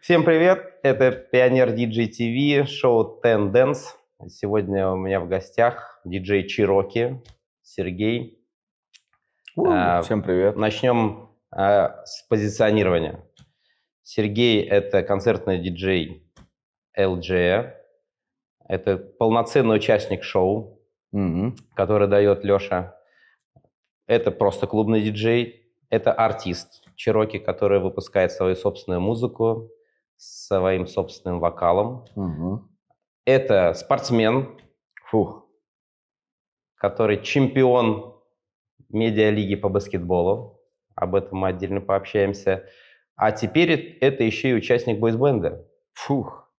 Всем привет! Это Пионер DJ TV, шоу Тенденс. Сегодня у меня в гостях диджей Чироки, Сергей. У, а, всем привет! Начнем а, с позиционирования. Сергей – это концертный диджей LGE. Э. Это полноценный участник шоу, mm-hmm. который дает Леша. Это просто клубный диджей, это артист – Чироки, который выпускает свою собственную музыку, своим собственным вокалом. Угу. Это спортсмен, Фух. который чемпион медиалиги по баскетболу. Об этом мы отдельно пообщаемся. А теперь это еще и участник бойсбенда. Фух.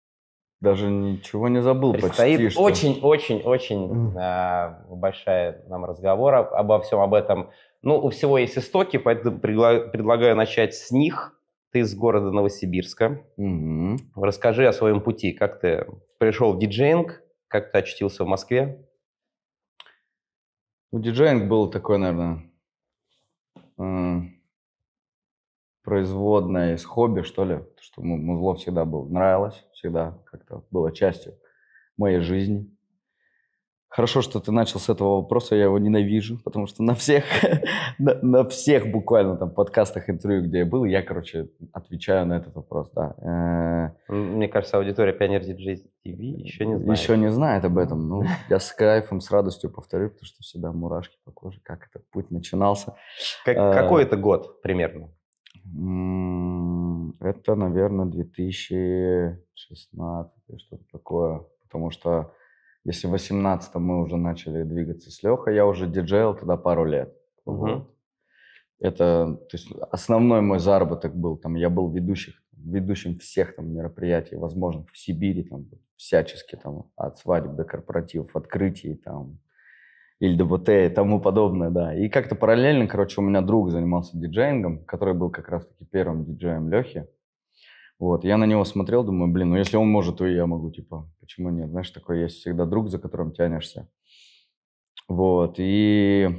Даже ничего не забыл Предстоит почти очень-очень-очень mm. А, большая нам разговор обо всем об этом. Ну, у всего есть истоки, поэтому предлагаю начать с них. Ты из города Новосибирска. Угу. Расскажи о своем пути. Как ты пришел в диджейнг? Как ты очутился в Москве? У ну, диджейнг был такой, наверное, э, производное из хобби, что ли. Что музло всегда было. Нравилось всегда. Как-то было частью моей жизни. Хорошо, что ты начал с этого вопроса, я его ненавижу, потому что на всех, на, на всех буквально там подкастах, интервью, где я был, я, короче, отвечаю на этот вопрос, да. Э, мне кажется, аудитория Пионер диджей ТВ еще не знает. Еще не знает об этом. Ну, я с кайфом, с радостью повторю, потому что всегда мурашки по коже, как этот путь начинался. Как, а, какой это год примерно? Это, наверное, 2016, что-то такое, потому что если в 18 мы уже начали двигаться с Лехой, я уже диджейл тогда пару лет. Угу. Это, то есть основной мой заработок был, там, я был ведущих, ведущим всех там мероприятий, возможно, в Сибири, там, всячески, там, от свадеб до корпоративов, открытий, там, или ДВТ и тому подобное, да. И как-то параллельно, короче, у меня друг занимался диджеингом, который был как раз-таки первым диджеем Лехи. Вот, я на него смотрел, думаю, блин, ну если он может, то и я могу, типа, почему нет? Знаешь, такой есть всегда друг, за которым тянешься. Вот, и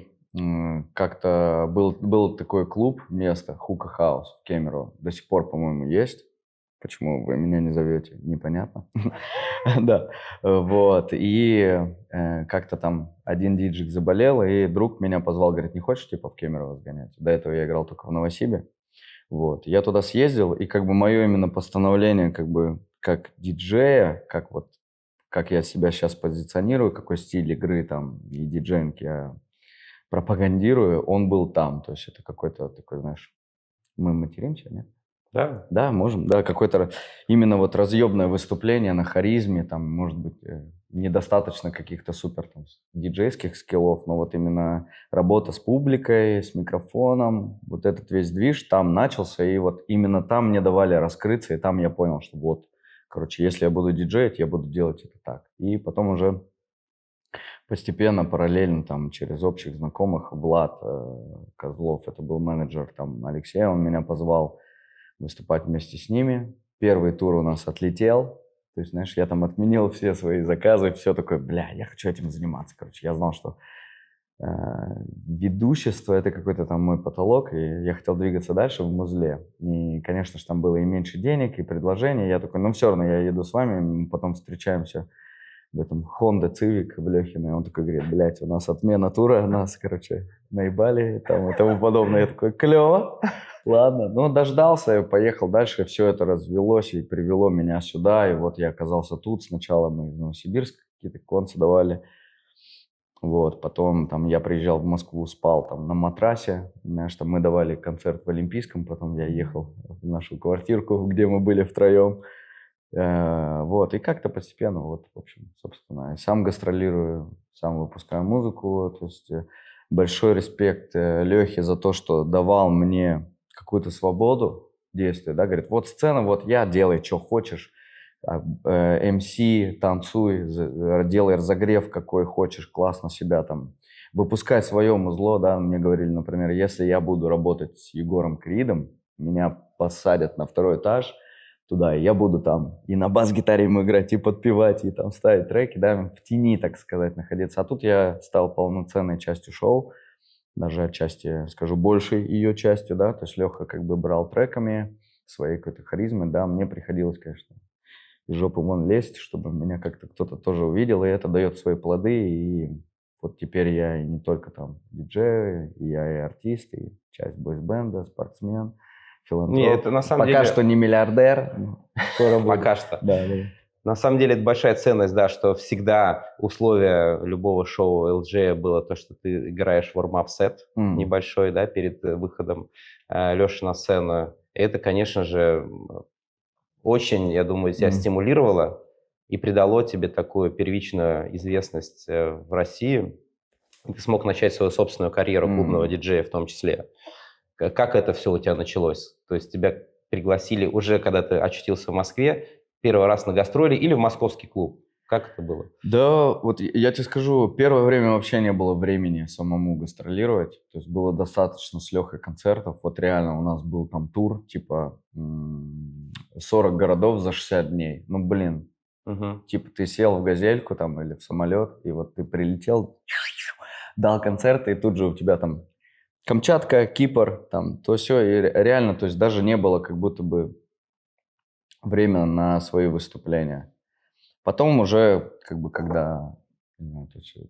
как-то был, был такой клуб, место, Хука Хаус в До сих пор, по-моему, есть. Почему вы меня не зовете, непонятно. Да, вот. И э, как-то там один диджик заболел, и друг меня позвал, говорит, не хочешь, типа, в Кемерово сгонять? До этого я играл только в Новосибе. Вот. Я туда съездил, и как бы мое именно постановление как бы как диджея, как вот как я себя сейчас позиционирую, какой стиль игры там и диджейнг я а, пропагандирую, он был там. То есть это какой-то такой, знаешь, мы материмся, нет? Да? Да, можем, да, какое-то именно вот разъемное выступление на харизме, там, может быть, э, недостаточно каких-то супер там, диджейских скиллов, но вот именно работа с публикой, с микрофоном, вот этот весь движ там начался, и вот именно там мне давали раскрыться, и там я понял, что вот, короче, если я буду диджеять, я буду делать это так. И потом уже постепенно, параллельно, там, через общих знакомых, Влад э, Козлов, это был менеджер там Алексея, он меня позвал, выступать вместе с ними. Первый тур у нас отлетел. То есть, знаешь, я там отменил все свои заказы, все такое, бля, я хочу этим заниматься. Короче, я знал, что э, ведущество это какой-то там мой потолок, и я хотел двигаться дальше в музле. И, конечно же, там было и меньше денег, и предложений. Я такой, ну все равно я еду с вами, потом встречаемся в этом Honda Civic в Лехиной. Он такой говорит, блядь, у нас отмена тура, нас, короче, наебали там, и тому подобное. Я такой, клево, ладно. Ну, дождался, я поехал дальше, все это развелось и привело меня сюда. И вот я оказался тут. Сначала мы в Новосибирск какие-то концы давали. Вот, потом там я приезжал в Москву, спал там на матрасе, знаешь, там мы давали концерт в Олимпийском, потом я ехал в нашу квартирку, где мы были втроем, Э, вот, и как-то постепенно, вот, в общем, собственно, сам гастролирую, сам выпускаю музыку, то есть э, большой респект э, Лехе за то, что давал мне какую-то свободу действия, да, говорит, вот сцена, вот я, делай, что хочешь, MC, а, танцуй, делай разогрев, какой хочешь, классно себя там, выпускай свое музло, да, мне говорили, например, если я буду работать с Егором Кридом, меня посадят на второй этаж, туда, и я буду там и на бас-гитаре им играть, и подпевать, и там ставить треки, да, в тени, так сказать, находиться. А тут я стал полноценной частью шоу, даже отчасти, скажу, большей ее частью, да, то есть Леха как бы брал треками своей какой-то харизмы, да, мне приходилось, конечно, из жопы вон лезть, чтобы меня как-то кто-то тоже увидел, и это дает свои плоды, и вот теперь я не только там диджей, я и артист, и часть бойсбенда, спортсмен – филантроп. Нет, это на самом Пока деле... что не миллиардер, скоро Пока что. Да, да. На самом деле это большая ценность, да, что всегда условия любого шоу LG было то, что ты играешь вармап-сет mm. небольшой, да, перед э, выходом э, Леши на сцену. И это, конечно же, очень, я думаю, тебя mm. стимулировало и придало тебе такую первичную известность э, в России. Ты смог начать свою собственную карьеру клубного mm. диджея в том числе. Э, как это все у тебя началось? То есть тебя пригласили уже, когда ты очутился в Москве, первый раз на гастроли или в московский клуб? Как это было? Да, вот я тебе скажу, первое время вообще не было времени самому гастролировать. То есть было достаточно с Лехой концертов. Вот реально у нас был там тур, типа 40 городов за 60 дней. Ну, блин. Угу. Типа ты сел в газельку там или в самолет, и вот ты прилетел, дал концерт, и тут же у тебя там Камчатка, Кипр, там, то все, и реально, то есть даже не было как будто бы времени на свои выступления. Потом уже, как бы, когда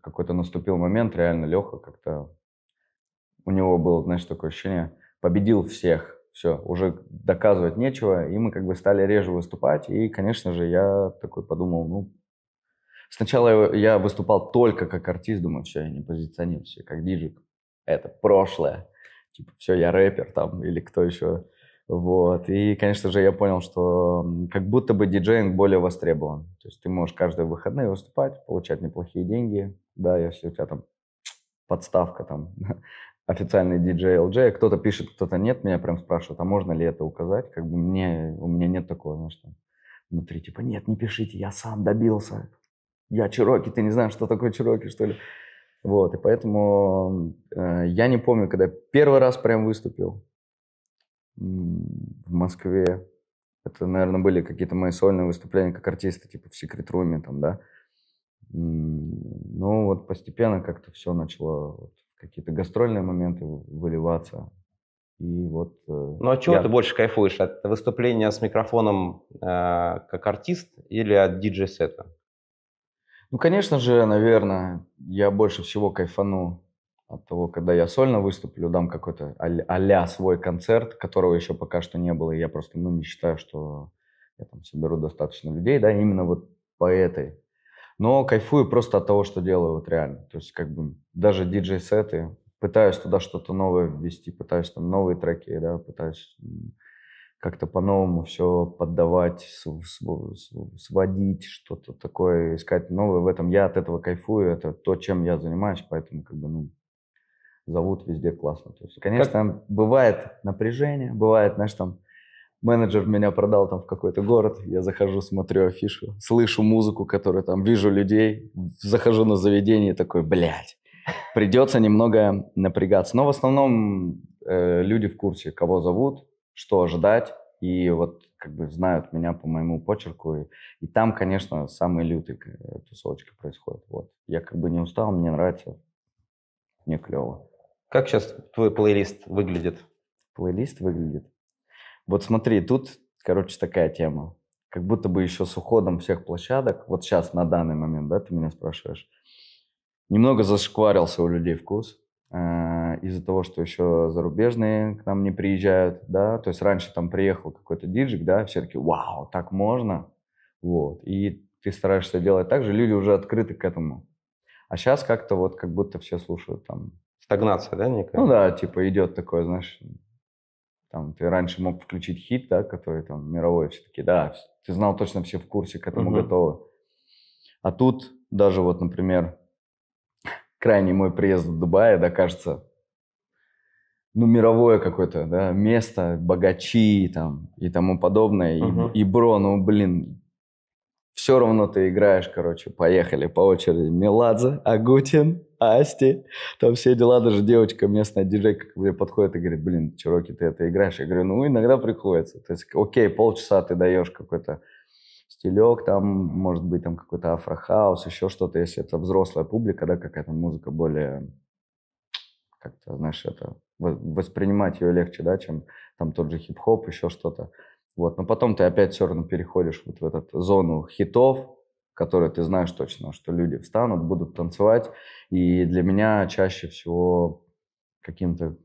какой-то наступил момент, реально Леха как-то, у него было, знаешь, такое ощущение, победил всех, все, уже доказывать нечего, и мы как бы стали реже выступать, и, конечно же, я такой подумал, ну, сначала я выступал только как артист, думаю, все, я не позиционируюсь, я как диджик это прошлое. Типа, все, я рэпер там, или кто еще. Вот. И, конечно же, я понял, что как будто бы диджейнг более востребован. То есть ты можешь каждые выходные выступать, получать неплохие деньги. Да, если у тебя там подставка, там, официальный диджей ЛД. А кто-то пишет, кто-то нет, меня прям спрашивают, а можно ли это указать? Как бы мне, у меня нет такого, знаешь, там, внутри, типа, нет, не пишите, я сам добился. Я Чироки, ты не знаешь, что такое Чироки, что ли? Вот, и поэтому э, я не помню, когда первый раз прям выступил в Москве. Это, наверное, были какие-то мои сольные выступления как артиста, типа в секрет-руме там, да. Ну, вот постепенно как-то все начало, вот, какие-то гастрольные моменты выливаться. И вот... Э, ну, а чего я... ты больше кайфуешь? От выступления с микрофоном э, как артист или от диджей-сета? Ну, конечно же, наверное, я больше всего кайфану от того, когда я сольно выступлю, дам какой-то а-ля свой концерт, которого еще пока что не было, и я просто, ну, не считаю, что я там соберу достаточно людей, да, именно вот по этой. Но кайфую просто от того, что делаю вот реально. То есть как бы даже диджей-сеты, пытаюсь туда что-то новое ввести, пытаюсь там новые треки, да, пытаюсь как-то по-новому все поддавать, сводить, что-то такое, искать новое. В этом я от этого кайфую, это то, чем я занимаюсь, поэтому как бы, ну, зовут везде классно. То есть, конечно, как... бывает напряжение, бывает, знаешь, там, менеджер меня продал там в какой-то город, я захожу, смотрю афишу, слышу музыку, которую там, вижу людей, захожу на заведение такой, блядь, придется немного напрягаться. Но в основном э, люди в курсе, кого зовут, что ожидать, и вот как бы знают меня по моему почерку. И, и там, конечно, самые лютые э, тусовочки происходят. Вот. Я как бы не устал, мне нравится, мне клево. Как сейчас твой плейлист выглядит? Плейлист выглядит? Вот смотри, тут, короче, такая тема. Как будто бы еще с уходом всех площадок, вот сейчас, на данный момент, да, ты меня спрашиваешь, немного зашкварился у людей вкус. Э -э из-за того, что еще зарубежные к нам не приезжают, да, то есть раньше там приехал какой-то диджик, да, все таки вау, так можно, вот, и ты стараешься делать так же, люди уже открыты к этому. А сейчас как-то вот как будто все слушают там. Стагнация, да, некая? Ну да, типа идет такое, знаешь, там ты раньше мог включить хит, да, который там мировой все-таки, да, ты знал точно все в курсе, к этому угу. готовы. А тут даже вот, например, крайний мой приезд в Дубае, да, кажется, ну, мировое какое-то, да, место, богачи там и тому подобное, uh-huh. и, и бро, ну, блин, все равно ты играешь, короче, поехали по очереди. Меладзе, Агутин, Асти, там все дела, даже девочка местная диджей ко мне подходит и говорит, блин, Чироки, ты это играешь? Я говорю, ну, иногда приходится. То есть, окей, полчаса ты даешь какой-то стилек, там, может быть, там какой-то афрохаус, еще что-то, если это взрослая публика, да, какая-то музыка более как-то, знаешь, это воспринимать ее легче, да, чем там тот же хип-хоп, еще что-то. Вот, но потом ты опять все равно переходишь вот в эту зону хитов, которые ты знаешь точно, что люди встанут, будут танцевать. И для меня чаще всего каким-то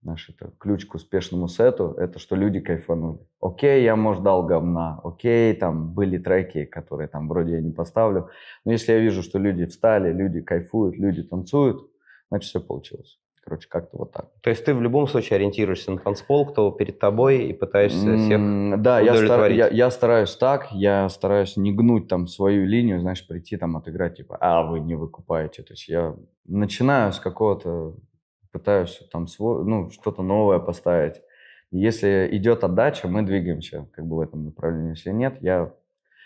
наш это, ключ к успешному сету, это что люди кайфанули. Окей, я, может, дал говна, окей, там были треки, которые там вроде я не поставлю, но если я вижу, что люди встали, люди кайфуют, люди танцуют, значит, все получилось. Короче, как-то вот так. То есть ты в любом случае ориентируешься на танцпол, кто перед тобой, и пытаешься всех mm, Да, я, стар, я, я стараюсь так, я стараюсь не гнуть там свою линию, знаешь, прийти там отыграть, типа, а, вы не выкупаете. То есть я начинаю с какого-то, пытаюсь там свой, ну, что-то новое поставить. Если идет отдача, мы двигаемся как бы в этом направлении. Если нет, я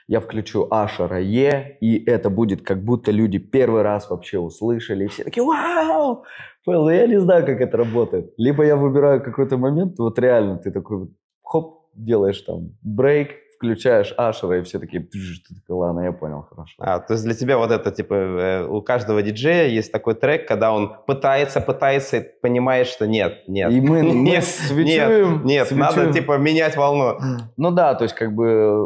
я включу Ашера Е, и это будет как будто люди первый раз вообще услышали, и все такие «Вау!» Понял? Я не знаю, как это работает. Либо я выбираю какой-то момент, вот реально ты такой хоп, делаешь там брейк, включаешь Ашера, и все такие, ты такой, ладно, я понял, хорошо. А, то есть для тебя вот это, типа, э, у каждого диджея есть такой трек, когда он пытается, пытается, и понимает, что нет, нет. И мы, нет, мы свечуем. Нет, нет свечуем. надо, типа, менять волну. Ну да, то есть как бы э,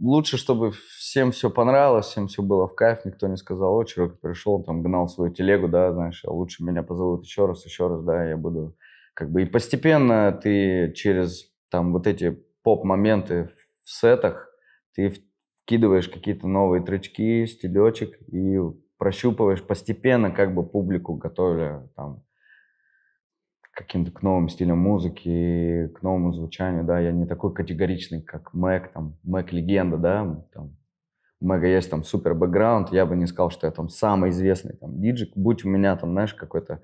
лучше, чтобы всем все понравилось, всем все было в кайф, никто не сказал, о, чувак пришел, там, гнал свою телегу, да, знаешь, а лучше меня позовут еще раз, еще раз, да, я буду как бы... И постепенно ты через там вот эти поп-моменты в сетах ты вкидываешь какие-то новые тречки, стилечек и прощупываешь постепенно как бы публику, готовя там каким-то к новым стилям музыки, к новому звучанию, да, я не такой категоричный, как Мэг, там, Мэг легенда, да, там, у Мэга есть там супер бэкграунд, я бы не сказал, что я там самый известный там диджик, будь у меня там, знаешь, какой-то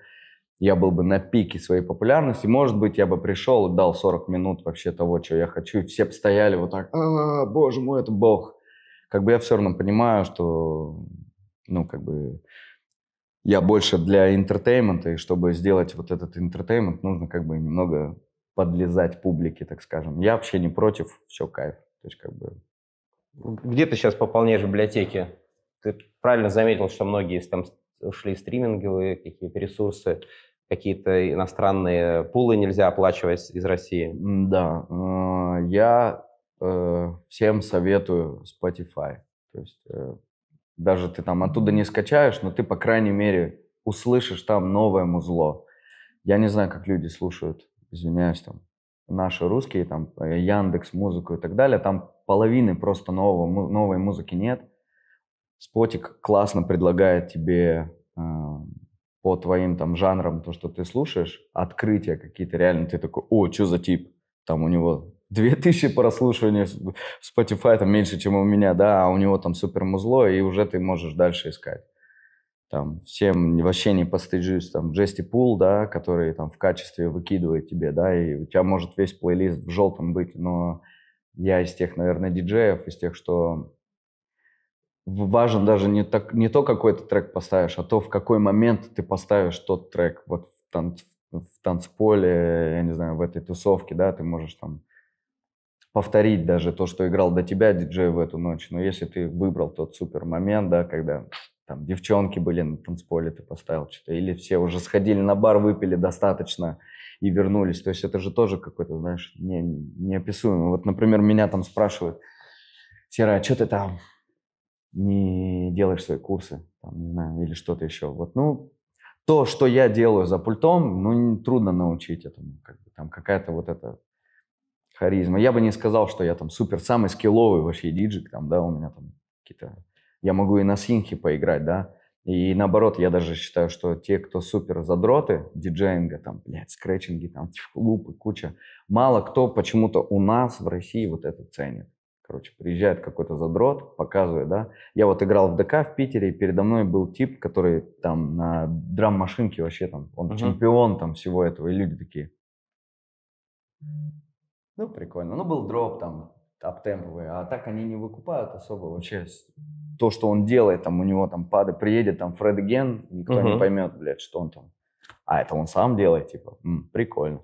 я был бы на пике своей популярности. Может быть, я бы пришел и дал 40 минут вообще того, чего я хочу, и все бы стояли вот так, а, боже мой, это бог. Как бы я все равно понимаю, что, ну, как бы, я больше для интертеймента, и чтобы сделать вот этот интертеймент, нужно как бы немного подлезать публике, так скажем. Я вообще не против, все кайф. То есть как бы... Где ты сейчас пополняешь библиотеки? Ты правильно заметил, что многие из там ушли стриминговые какие-то ресурсы, какие-то иностранные пулы нельзя оплачивать из России. Да, э, я э, всем советую Spotify. То есть э, даже ты там оттуда не скачаешь, но ты, по крайней мере, услышишь там новое музло. Я не знаю, как люди слушают, извиняюсь, там, наши русские, там, Яндекс, музыку и так далее, там половины просто нового, новой музыки нет – Спотик классно предлагает тебе э, по твоим там жанрам, то, что ты слушаешь, открытия какие-то реально. Ты такой, о, что за тип? Там у него 2000 прослушиваний в Spotify, там меньше, чем у меня, да, а у него там супер музло, и уже ты можешь дальше искать. Там всем вообще не постыжусь, там Джести Пул, да, который там в качестве выкидывает тебе, да, и у тебя может весь плейлист в желтом быть, но я из тех, наверное, диджеев, из тех, что важен даже не, так, не то, какой ты трек поставишь, а то, в какой момент ты поставишь тот трек. Вот в, тан в танцполе, я не знаю, в этой тусовке, да, ты можешь там повторить даже то, что играл до тебя диджей в эту ночь. Но если ты выбрал тот супер момент, да, когда там девчонки были на танцполе, ты поставил что-то, или все уже сходили на бар, выпили достаточно и вернулись. То есть это же тоже какой-то, знаешь, не, неописуемый. Вот, например, меня там спрашивают, Сера, а что ты там не делаешь свои курсы, там, не знаю, или что-то еще. Вот, ну, то, что я делаю за пультом, ну, трудно научить этому. Как бы, там какая-то вот эта харизма. Я бы не сказал, что я там супер самый скилловый вообще диджик, там, да, у меня там какие-то... Я могу и на синхе поиграть, да, и наоборот, я даже считаю, что те, кто супер задроты диджеинга, там, блядь, скретчинги, там, лупы, куча, мало кто почему-то у нас в России вот это ценит. Короче, приезжает какой-то задрот, показывает, да. Я вот играл в ДК в Питере, и передо мной был тип, который там на драм-машинке вообще там, он угу. чемпион там всего этого, и люди такие. Ну, прикольно. Ну, был дроп там, аптемповый, а так они не выкупают особо вообще то, что он делает, там у него там пады приедет, там Фред Ген, никто угу. не поймет, блядь, что он там. А это он сам делает, типа, м, прикольно.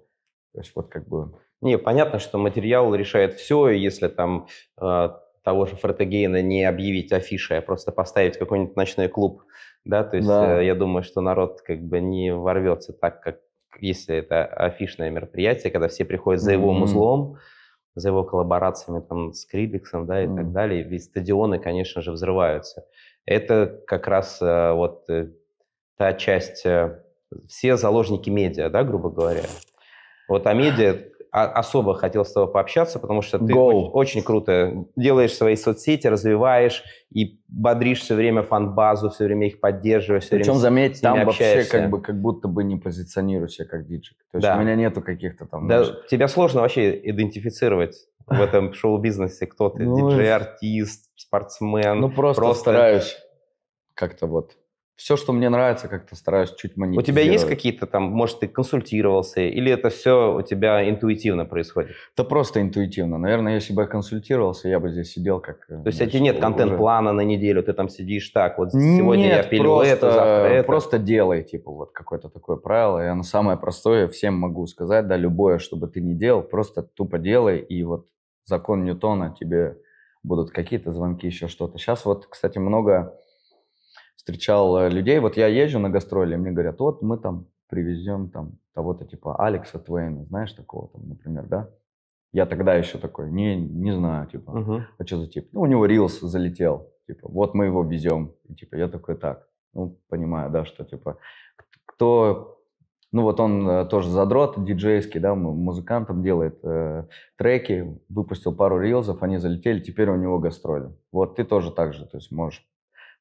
То есть вот как бы не, понятно, что материал решает все, если там э, того же Фортегейна не объявить афишей, а просто поставить какой-нибудь ночной клуб, да, то есть да. Э, я думаю, что народ как бы не ворвется так, как если это афишное мероприятие, когда все приходят за его музлом, за его коллаборациями там с Крибиксом, да, и так далее, ведь стадионы, конечно же, взрываются. Это как раз э, вот э, та часть, э, все заложники медиа, да, грубо говоря. Вот а медиа особо хотел с тобой пообщаться, потому что ты очень, очень круто делаешь свои соцсети, развиваешь и бодришь все время фан-базу, все время их поддерживаешь. Все Причем, время заметь, там общаешься. вообще как, бы, как будто бы не позиционирую себя как диджей. То есть да. у меня нету каких-то там... Да, знаешь... тебя сложно вообще идентифицировать в этом шоу-бизнесе, кто ты, ну, диджей-артист, спортсмен. Ну, просто... стараюсь как-то вот все, что мне нравится, как-то стараюсь чуть монетизировать. У тебя есть какие-то там, может, ты консультировался, или это все у тебя интуитивно происходит? Это просто интуитивно. Наверное, если бы я консультировался, я бы здесь сидел как... Э, То есть, у тебя нет контент-плана на неделю, ты там сидишь так, вот сегодня нет, я пилю просто, это, завтра это. просто делай, типа, вот какое-то такое правило. И оно самое простое, всем могу сказать, да, любое, чтобы ты не делал, просто тупо делай, и вот закон Ньютона тебе будут какие-то звонки, еще что-то. Сейчас вот, кстати, много встречал э, людей. Вот я езжу на гастроли, и мне говорят, вот мы там привезем там того-то типа Алекса Твейна, знаешь такого там, например, да? Я тогда еще такой, не, не знаю, типа, uh-huh. а что за тип? Ну, у него Рилс залетел, типа, вот мы его везем. И, типа, я такой, так, ну, понимаю, да, что, типа, кто... Ну, вот он э, тоже задрот диджейский, да, музыкантом делает э, треки, выпустил пару рилзов, они залетели, теперь у него гастроли. Вот ты тоже так же, то есть можешь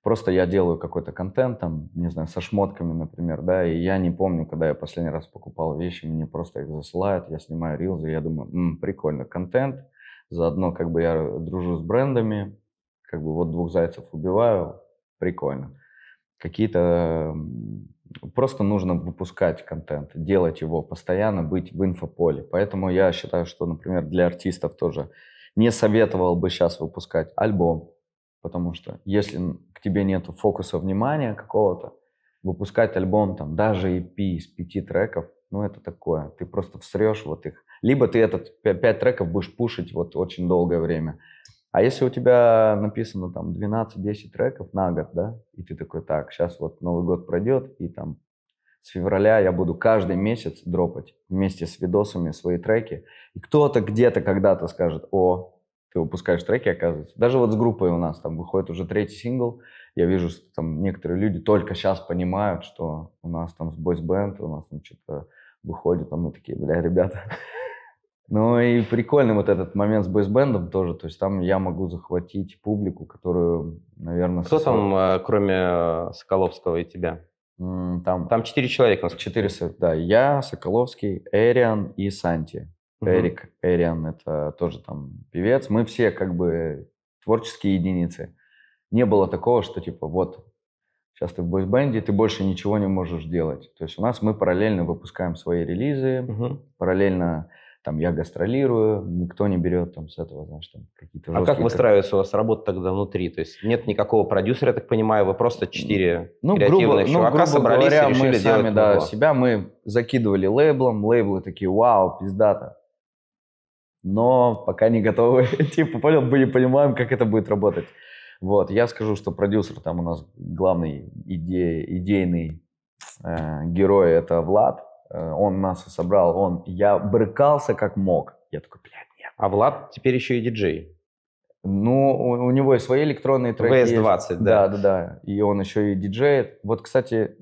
Просто я делаю какой-то контент, там, не знаю, со шмотками, например, да, и я не помню, когда я последний раз покупал вещи, мне просто их засылают, я снимаю рилзы, я думаю, м прикольно, контент, заодно как бы я дружу с брендами, как бы вот двух зайцев убиваю, прикольно. Какие-то... Просто нужно выпускать контент, делать его постоянно, быть в инфополе. Поэтому я считаю, что, например, для артистов тоже не советовал бы сейчас выпускать альбом, Потому что если к тебе нет фокуса внимания какого-то, выпускать альбом, там, даже EP из пяти треков, ну, это такое. Ты просто всрешь вот их. Либо ты этот пять треков будешь пушить вот очень долгое время. А если у тебя написано там 12-10 треков на год, да, и ты такой, так, сейчас вот Новый год пройдет, и там с февраля я буду каждый месяц дропать вместе с видосами свои треки. И кто-то где-то когда-то скажет, о, ты выпускаешь треки, оказывается. Даже вот с группой у нас там выходит уже третий сингл. Я вижу, что там некоторые люди только сейчас понимают, что у нас там с Boys Band, у нас там что-то выходит, А мы такие, бля, ребята. Ну и прикольный вот этот момент с бойсбендом тоже, то есть там я могу захватить публику, которую, наверное... Кто там, э, кроме э, Соколовского и тебя? Там, там четыре человека. Четыре, да. Я, Соколовский, Эриан и Санти. Угу. Эрик Эриан это тоже там певец. Мы все как бы творческие единицы. Не было такого, что типа вот сейчас ты в бойсбенде, ты больше ничего не можешь делать. То есть у нас мы параллельно выпускаем свои релизы, угу. параллельно там я гастролирую, никто не берет там с этого, знаешь, там какие-то... А как выстраивается у вас работа тогда внутри? То есть нет никакого продюсера, я так понимаю, вы просто четыре ну, креативных грубо, ну, чувака ну, грубо собрались говоря, и решили мы сами, да, себя мы закидывали лейблом, лейблы такие, вау, пиздата но пока не готовы. типа, понял, мы не понимаем, как это будет работать. Вот, я скажу, что продюсер там у нас главный иде, идейный э, герой это Влад. Э, он нас собрал. Он, я брыкался как мог. Я такой, блядь, нет. А Влад теперь еще и диджей. Ну, у, у него и свои электронные треки. VS20, да. Да, да, да. И он еще и диджей. Вот, кстати,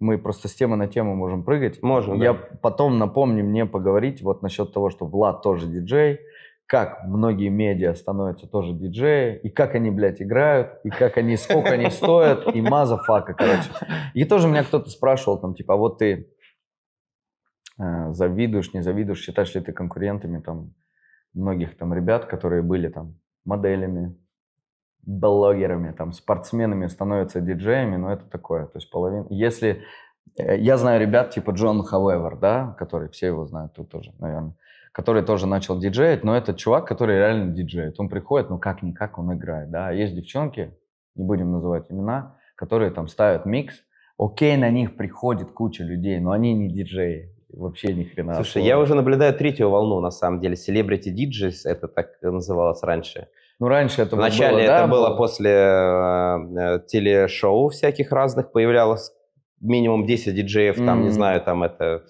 мы просто с темы на тему можем прыгать. Можно, Я да. потом напомню мне поговорить вот насчет того, что Влад тоже диджей, как многие медиа становятся тоже диджеи, и как они, блядь, играют, и как они, сколько они стоят, и маза фака, короче. И тоже меня кто-то спрашивал, там, типа, «А вот ты э, завидуешь, не завидуешь, считаешь ли ты конкурентами, там, многих там ребят, которые были там моделями, блогерами, там, спортсменами становятся диджеями, но ну, это такое, то есть половина... Если... Э, я знаю ребят типа Джон Хавевер, да, который все его знают тут тоже, наверное, который тоже начал диджеять, но это чувак, который реально диджеет. Он приходит, ну как-никак он играет, да. Есть девчонки, не будем называть имена, которые там ставят микс, окей, на них приходит куча людей, но они не диджеи, вообще ни хрена. Слушай, особо. я уже наблюдаю третью волну, на самом деле. Celebrity DJs, это так называлось раньше. Ну, раньше это Вначале было, это да, было, было после э, э, телешоу всяких разных, появлялось минимум 10 диджеев, mm-hmm. там, не знаю, там это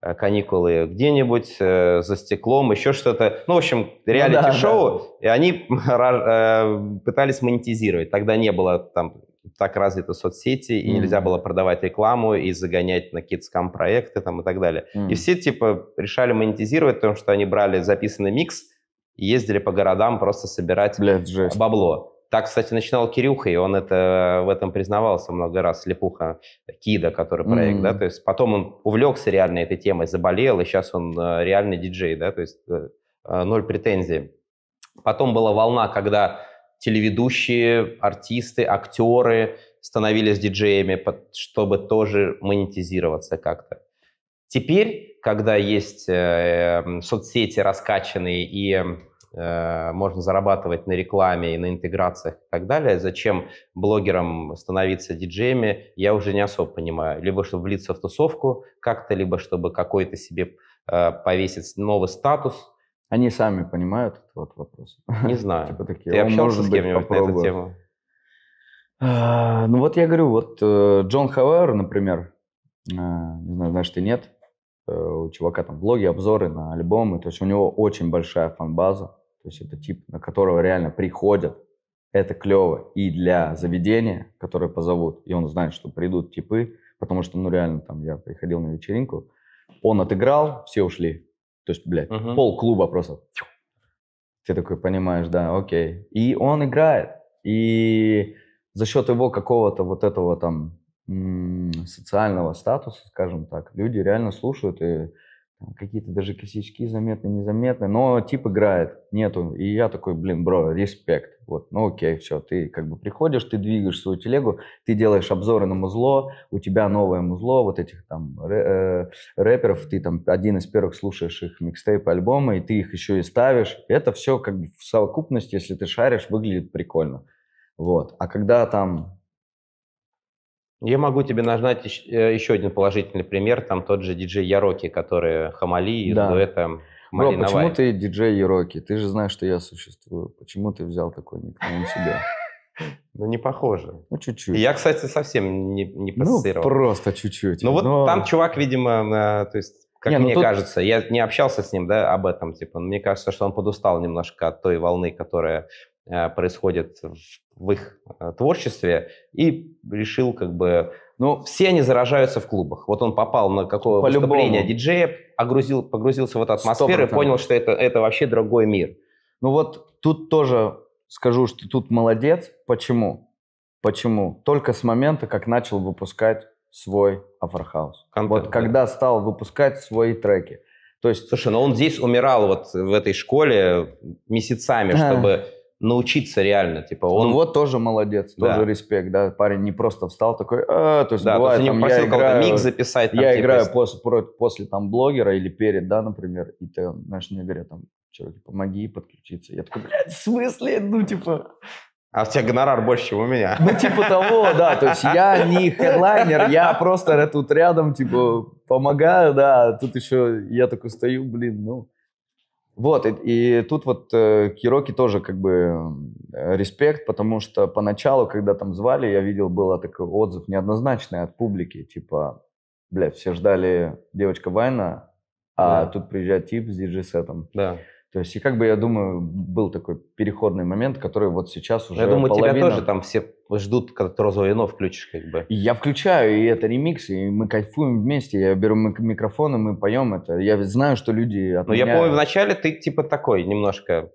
э, каникулы где-нибудь э, за стеклом, еще что-то. Ну, в общем, реалити-шоу, ну, да, да. и они э, пытались монетизировать. Тогда не было там так развиты соцсети, и нельзя было продавать рекламу и загонять на китскам проекты там и так далее. Mm. И все типа решали монетизировать, потому что они брали записанный микс, ездили по городам просто собирать Блядь, жесть. бабло. Так, кстати, начинал Кирюха, и он это, в этом признавался много раз, Лепуха Кида, который проект, mm-hmm. да, то есть потом он увлекся реально этой темой, заболел, и сейчас он э, реальный диджей, да, то есть э, э, ноль претензий. Потом была волна, когда телеведущие, артисты, актеры становились диджеями, чтобы тоже монетизироваться как-то. Теперь, когда есть соцсети раскачанные и Э, можно зарабатывать на рекламе и на интеграциях и так далее. Зачем блогерам становиться диджеями, я уже не особо понимаю. Либо чтобы влиться в тусовку как-то, либо чтобы какой-то себе э, повесить новый статус. Они сами понимают этот вопрос? Не знаю. Типа такие, Ты общался с кем-нибудь на эту тему? А, ну вот я говорю, вот э, Джон Хавер, например, не знаю, знаешь ты нет, у чувака там блоги, обзоры на альбомы, то есть у него очень большая фан-база, то есть это тип, на которого реально приходят. Это клево и для заведения, которое позовут, и он знает, что придут типы, потому что, ну, реально, там, я приходил на вечеринку, он отыграл, все ушли. То есть, блядь, uh пол клуба просто. Ты такой понимаешь, да, окей. И он играет. И за счет его какого-то вот этого там социального статуса, скажем так, люди реально слушают и какие-то даже косячки заметные, незаметные, но тип играет, нету. И я такой, блин, бро, респект. Вот, ну окей, все, ты как бы приходишь, ты двигаешь свою телегу, ты делаешь обзоры на музло, у тебя новое музло, вот этих там э, рэперов, ты там один из первых слушаешь их микстейп, альбомы, и ты их еще и ставишь. Это все как бы в совокупности, если ты шаришь, выглядит прикольно. Вот. А когда там я могу тебе нажать еще э, один положительный пример, там тот же диджей Яроки, который Хамали да. из дуэта Бро, почему ты диджей Яроки? Ты же знаешь, что я существую. Почему ты взял такой никнейм себе? Ну, не похоже. Ну, чуть-чуть. Я, кстати, совсем не, не Ну, просто чуть-чуть. Ну, вот но... там чувак, видимо, э, то есть, как не, ну мне тут... кажется, я не общался с ним, да, об этом, типа, мне кажется, что он подустал немножко от той волны, которая Э, происходит в их э, творчестве, и решил как бы... Ну, все они заражаются в клубах. Вот он попал на какое По ну, выступление любому. диджея, погрузил, погрузился в эту атмосферу 100%. и понял, что это, это вообще другой мир. Ну вот тут тоже скажу, что тут молодец. Почему? Почему? Только с момента, как начал выпускать свой Афрохаус. Вот да. когда стал выпускать свои треки. То есть... Слушай, но ну он здесь умирал вот в этой школе месяцами, чтобы научиться реально. Типа он... Ну вот тоже молодец, да. тоже респект, да, парень не просто встал такой, а, то есть да, бывает, то есть, там, я играю, миг записать. Там, я типа, играю после, после там блогера или перед, да, например, и ты, знаешь, мне говорят там, человек типа, помоги подключиться. Я такой, блядь, в смысле? Ну, типа... А у тебя гонорар больше, чем у меня. Ну, типа того, да. То есть я не хедлайнер, я просто тут рядом, типа, помогаю, да. А тут еще я такой стою, блин, ну... Вот, и, и тут вот э, Кироки тоже как бы э, респект, потому что поначалу, когда там звали, я видел, был такой отзыв неоднозначный от публики, типа, бля, все ждали девочка Вайна, а да. тут приезжает тип с диджей-сетом. Да. То есть, и как бы, я думаю, был такой переходный момент, который вот сейчас ну, уже Я думаю, половина... тебя тоже там все ждут, когда ты розовое вино включишь, как бы. И я включаю, и это ремикс, и мы кайфуем вместе, я беру микрофон, и мы поем это. Я знаю, что люди от Но ну, меня... я помню, вначале ты типа такой немножко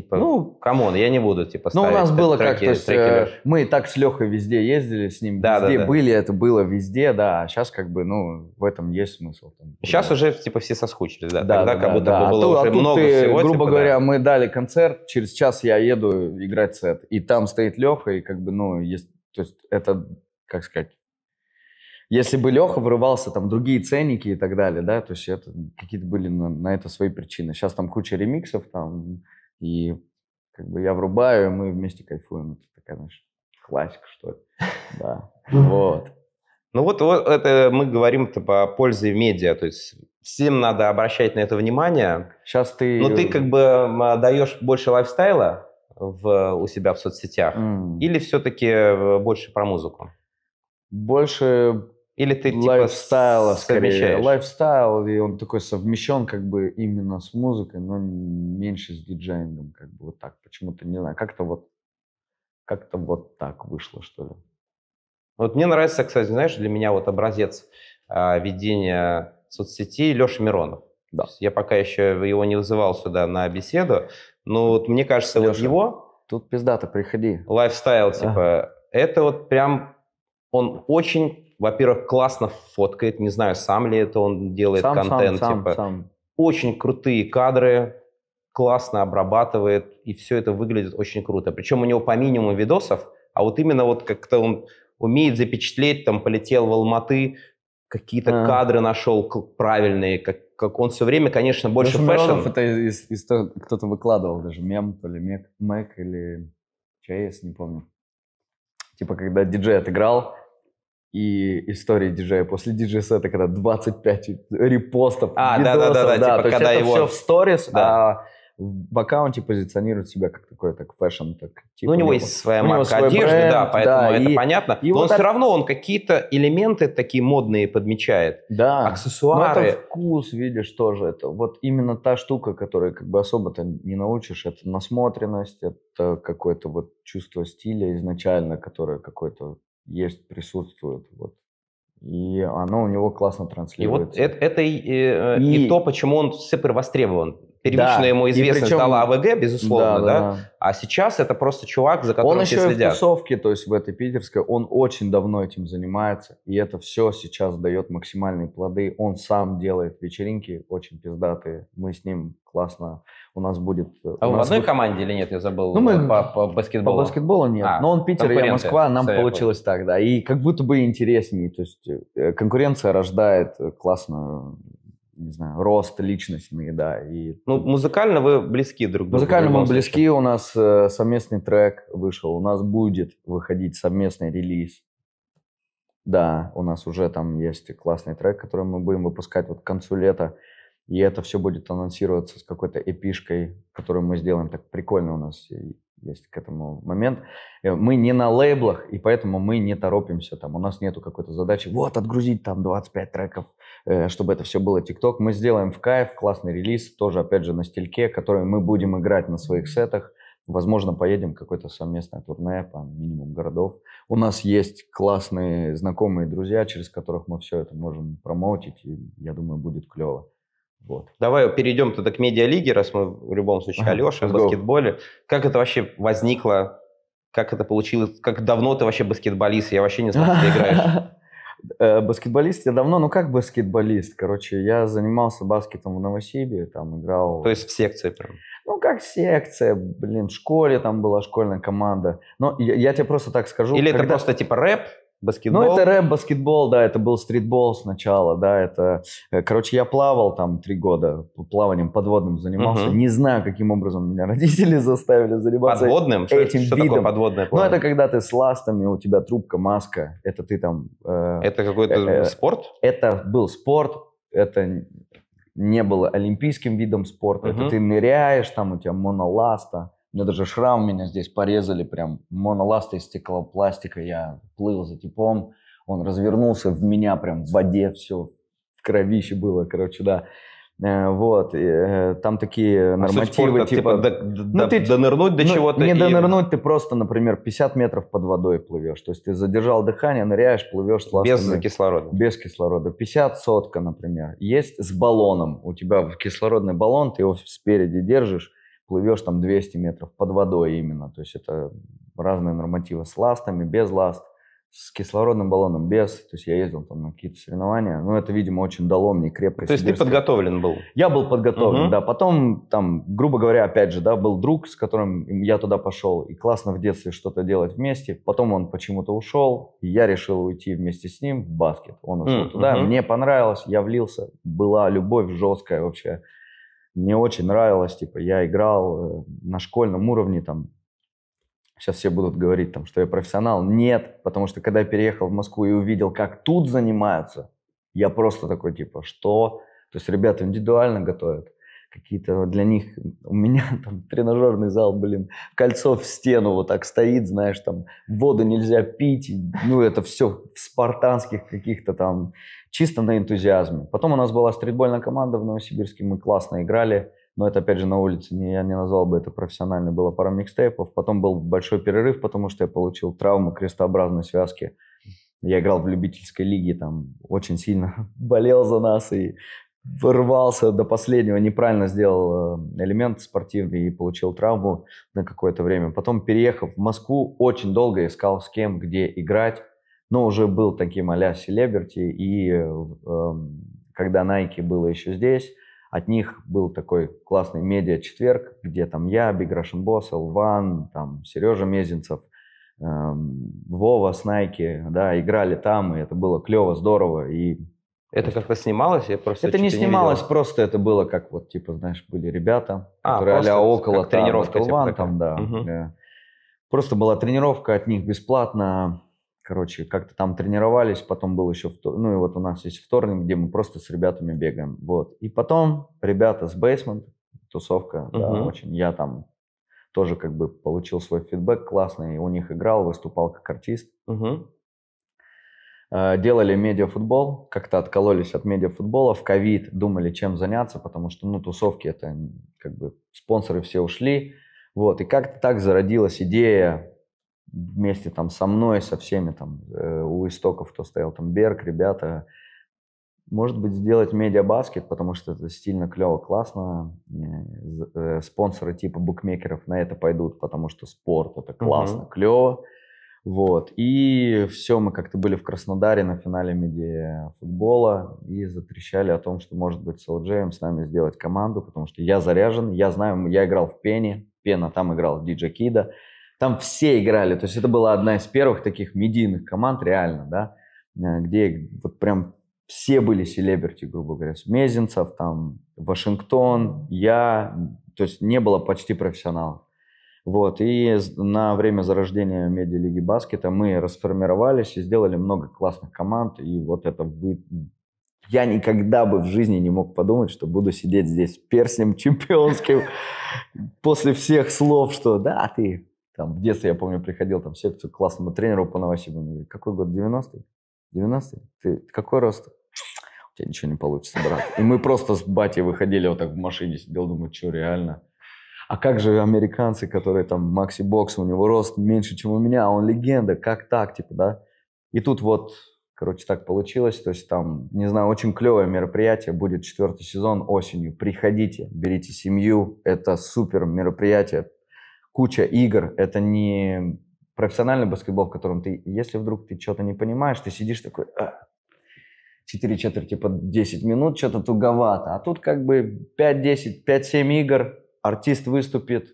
Типа, ну, камон, я не буду, типа, Ну, у нас было как, то есть, треки, э, мы так с Лехой везде ездили, с ним да, везде да, да. были, это было везде, да, а сейчас как бы, ну, в этом есть смысл. Там, сейчас да. уже, типа, все соскучились, да, да тогда да, как будто да. было а уже а тут много ты, всего. грубо типа, говоря, да. мы дали концерт, через час я еду играть сет, и там стоит Леха, и как бы, ну, есть, то есть, это, как сказать, если бы Леха врывался, там другие ценники и так далее, да, то есть это какие-то были на, на это свои причины. Сейчас там куча ремиксов, там и как бы я врубаю, и мы вместе кайфуем. Это такая, знаешь, классика, что ли. Да, ну, вот. Ну вот, вот это мы говорим-то по пользе медиа, то есть всем надо обращать на это внимание. Сейчас ты... Но ну, ты э, как бы а, даешь больше лайфстайла в, у себя в соцсетях mm. или все-таки э, больше про музыку? Больше или ты типа лайфстайла скорее. Лайфстайл, и он такой совмещен как бы именно с музыкой, но меньше с диджеингом, как бы вот так. Почему-то не знаю, как-то вот как-то вот так вышло, что ли. Вот мне нравится, кстати, знаешь, для меня вот образец э, ведения соцсети Леша Миронов. Да. Я пока еще его не вызывал сюда на беседу, но вот мне кажется, Леша, вот его... Тут пизда-то, приходи. Лайфстайл, типа, ага. это вот прям... Он очень во-первых, классно фоткает, не знаю, сам ли это он делает сам, контент. Сам, типа. сам, сам. Очень крутые кадры, классно обрабатывает, и все это выглядит очень круто. Причем у него по минимуму видосов, а вот именно вот как-то он умеет запечатлеть, там, полетел в Алматы, какие-то а. кадры нашел правильные, как, как он все время, конечно, больше фэшн. это из, из, из того, кто-то выкладывал даже, мем, то ли Мек, Мэг или ЧС, не помню. Типа, когда диджей отыграл, и история диджея после диджей-сета, когда 25 репостов, а, видосов, да, да, да, да, да. Типа, то когда есть его... это все в сторис, да. а в аккаунте позиционирует себя как такой так фэшн. Так, типа, ну, у него есть своя марка свой одежды, бренд, да, поэтому да, это и, понятно. И но вот он это... все равно, он какие-то элементы такие модные подмечает. Да. Аксессуары. Но это вкус, видишь, тоже. Это вот именно та штука, которую как бы особо-то не научишь. Это насмотренность, это какое-то вот чувство стиля изначально, которое какое-то есть, присутствует. Вот. И оно у него классно транслируется. И вот это, это и, э, и, и то, почему он супер востребован. Первично да, ему известность причем, дала АВГ, безусловно, да, да, да. А сейчас это просто чувак, за которым он все еще следят. Он в тусовке, то есть в этой питерской, он очень давно этим занимается, и это все сейчас дает максимальные плоды. Он сам делает вечеринки очень пиздатые, мы с ним классно у нас будет... Э, а у в одной будет... команде или нет? Я забыл. Ну, мы... по, по баскетболу. По баскетболу нет. А, но он Питер, я Москва, нам получилось так, да. И как будто бы интереснее. То есть э, конкуренция рождает э, классную не знаю, рост личностный, да. И... Ну, музыкально вы близки друг к другу. Музыкально мы близки, у нас э, совместный трек вышел, у нас будет выходить совместный релиз. Да, у нас уже там есть классный трек, который мы будем выпускать вот к концу лета. И это все будет анонсироваться с какой-то эпишкой, которую мы сделаем. Так прикольно у нас есть к этому момент. Э, мы не на лейблах, и поэтому мы не торопимся. Там, у нас нету какой-то задачи, вот, отгрузить там 25 треков, э, чтобы это все было ТикТок. Мы сделаем в кайф, классный релиз, тоже, опять же, на стильке, который мы будем играть на своих сетах. Возможно, поедем какой какое-то совместное турне по минимум городов. У нас есть классные знакомые друзья, через которых мы все это можем промоутить, и я думаю, будет клево. Вот. Давай перейдем тогда к медиалиге, раз мы в любом случае ага, Алеша, в баскетболе. Как это вообще возникло? Как это получилось? Как давно ты вообще баскетболист? Я вообще не знаю, как ты играешь. Э, баскетболист я давно, ну как баскетболист, короче, я занимался баскетом в Новосибе, там играл... То есть в секции прям? Ну как секция, блин, в школе там была школьная команда. Но я, я тебе просто так скажу... Или когда... это просто типа рэп? баскетбол. Ну, это рэп, баскетбол, да, это был стритбол сначала, да, это... Э, короче, я плавал там три года, плаванием подводным занимался. Угу. Не знаю, каким образом меня родители заставили заниматься подводным? этим что, видом. Что такое подводное плавание? Ну, это когда ты с ластами, у тебя трубка, маска, это ты там... Э, это какой-то э, э спорт? Это был спорт, это не было олимпийским видом спорта, угу. это ты ныряешь, там у тебя моноласта, у меня даже шрам меня здесь порезали, прям моноласт из стеклопластика. Я плыл за типом, он развернулся в меня прям в воде, все в кровище было, короче, да. Э, вот, э, там такие а нормативы, а спорта, типа... типа до, ну, до, ну, ты, донырнуть до ну, чего-то? Не и... донырнуть, ты просто, например, 50 метров под водой плывешь. То есть ты задержал дыхание, ныряешь, плывешь с Без кислорода? Без кислорода. 50 сотка, например. Есть с баллоном. У тебя кислородный баллон, ты его спереди держишь, плывешь там 200 метров под водой именно. То есть это разные нормативы с ластами, без ласт, с кислородным баллоном, без. То есть я ездил там на какие-то соревнования. Ну, это, видимо, очень дало мне крепкость. То есть сибирская. ты подготовлен был? Я был подготовлен, угу. да. Потом там, грубо говоря, опять же, да, был друг, с которым я туда пошел. И классно в детстве что-то делать вместе. Потом он почему-то ушел. И я решил уйти вместе с ним в баскет. Он ушел угу. туда. Мне понравилось, я влился. Была любовь жесткая вообще мне очень нравилось, типа, я играл э, на школьном уровне, там, сейчас все будут говорить, там, что я профессионал. Нет, потому что когда я переехал в Москву и увидел, как тут занимаются, я просто такой, типа, что? То есть ребята индивидуально готовят какие-то ну, для них, у меня там тренажерный зал, блин, кольцо в стену вот так стоит, знаешь, там воду нельзя пить, ну это все в спартанских каких-то там, чисто на энтузиазме. Потом у нас была стритбольная команда в Новосибирске, мы классно играли, но это, опять же, на улице, не, я не назвал бы это профессионально, было пара микстейпов, потом был большой перерыв, потому что я получил травму крестообразной связки, я играл в любительской лиге, там очень сильно болел за нас, и вырвался до последнего, неправильно сделал э, элемент спортивный и получил травму на какое-то время. Потом, переехав в Москву, очень долго искал с кем, где играть. Но уже был таким а-ля селебрити, и э, эм, когда Nike было еще здесь, от них был такой классный медиа-четверг, где там я, Биг Рашен Босс, Элван, там Сережа Мезенцев, э, Вова с Nike, да, играли там, и это было клево, здорово, и это как-то снималось? Я просто это не снималось, не просто это было как вот, типа, знаешь, были ребята, а, которые а около там, тренировка, типа, такая. там, да, угу. да. Э, просто была тренировка от них бесплатно, короче, как-то там тренировались, потом был еще, ну и вот у нас есть вторник, где мы просто с ребятами бегаем, вот. И потом ребята с Basement, тусовка, угу. да, очень, я там тоже как бы получил свой фидбэк классный, у них играл, выступал как артист. Угу. Э, делали медиафутбол, как-то откололись от медиафутбола, в ковид думали, чем заняться, потому что, ну, тусовки это как бы спонсоры все ушли, вот, и как-то так зародилась идея вместе там со мной, со всеми там, э, у истоков, кто стоял там, Берг, ребята, может быть, сделать медиабаскет, потому что это стильно, клево, классно. Э, спонсоры типа букмекеров на это пойдут, потому что спорт это классно, угу. клево. Вот. И все, мы как-то были в Краснодаре на финале медиа футбола и затрещали о том, что, может быть, с LJ с нами сделать команду, потому что я заряжен, я знаю, я играл в Пене, Пена там играл Диджа Кида, там все играли, то есть это была одна из первых таких медийных команд реально, да, э, где вот прям все были селебрити, грубо говоря, Мезенцев, там, Вашингтон, я, то есть не было почти профессионалов. Вот. И на время зарождения медиалиги баскета мы расформировались и сделали много классных команд. И вот это вы... Я никогда бы в жизни не мог подумать, что буду сидеть здесь с перснем чемпионским после всех слов, что да, ты там в детстве, я помню, приходил там в секцию классному тренеру по Новосибирску. Говорит, какой год? 90-й? 90-й? Ты какой рост? У тебя ничего не получится, брат. И мы просто с батей выходили вот так в машине, сидел, думаю, что реально? А как же американцы, которые там, Макси Бокс, у него рост меньше, чем у меня, а он легенда, как так, типа, да? И тут вот, короче, так получилось, то есть там, не знаю, очень клевое мероприятие, будет четвертый сезон осенью, приходите, берите семью, это супер мероприятие, куча игр, это не профессиональный баскетбол, в котором ты, если вдруг ты что-то не понимаешь, ты сидишь такой, а, 4 четверти по 10 минут, что-то туговато. А тут как бы 5-10, 5-7 игр, артист выступит,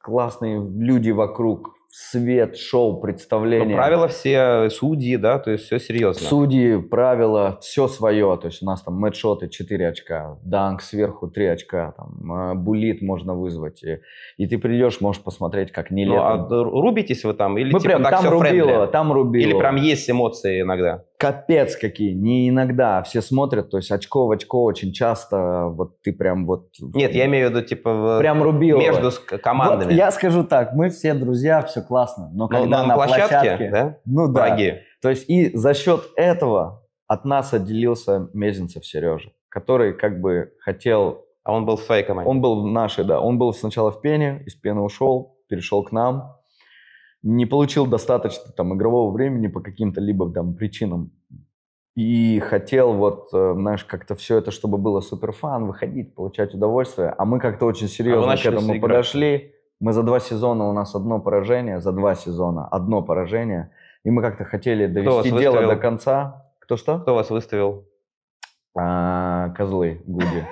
классные люди вокруг, свет, шоу, ну, представление. Но правила все э, судьи, да, то есть все серьезно. Судьи, правила, все свое. То есть у нас там мэтшоты 4 очка, данк сверху 3 очка, там, э, булит можно вызвать. И, и ты придешь, можешь посмотреть, как не Ну, а рубитесь вы там? Или Мы типа, прям так там рубило, там рубило. Или прям есть эмоции иногда? капец какие, не иногда, а все смотрят, то есть очко в очко очень часто, вот ты прям вот... Нет, я имею в виду, типа, прям рубил. Между командами. Вот, я скажу так, мы все друзья, все классно, но, но ну, когда на, ну, на площадке, площадке да? ну да, то есть и за счет этого от нас отделился Мезенцев Сережа, который как бы хотел... А он был в своей команде? Он был в нашей, да. Он был сначала в Пене, из Пены ушел, перешел к нам, не получил достаточно там игрового времени по каким-то либо там причинам. И хотел вот, э, знаешь, как-то все это, чтобы было суперфан, выходить, получать удовольствие. А мы как-то очень а серьезно а к этому подошли. Мы за два сезона, у нас одно поражение, за два сезона одно поражение. И мы как-то хотели довести дело выставил? до конца. Кто что? Кто вас выставил? А, козлы, Гуди.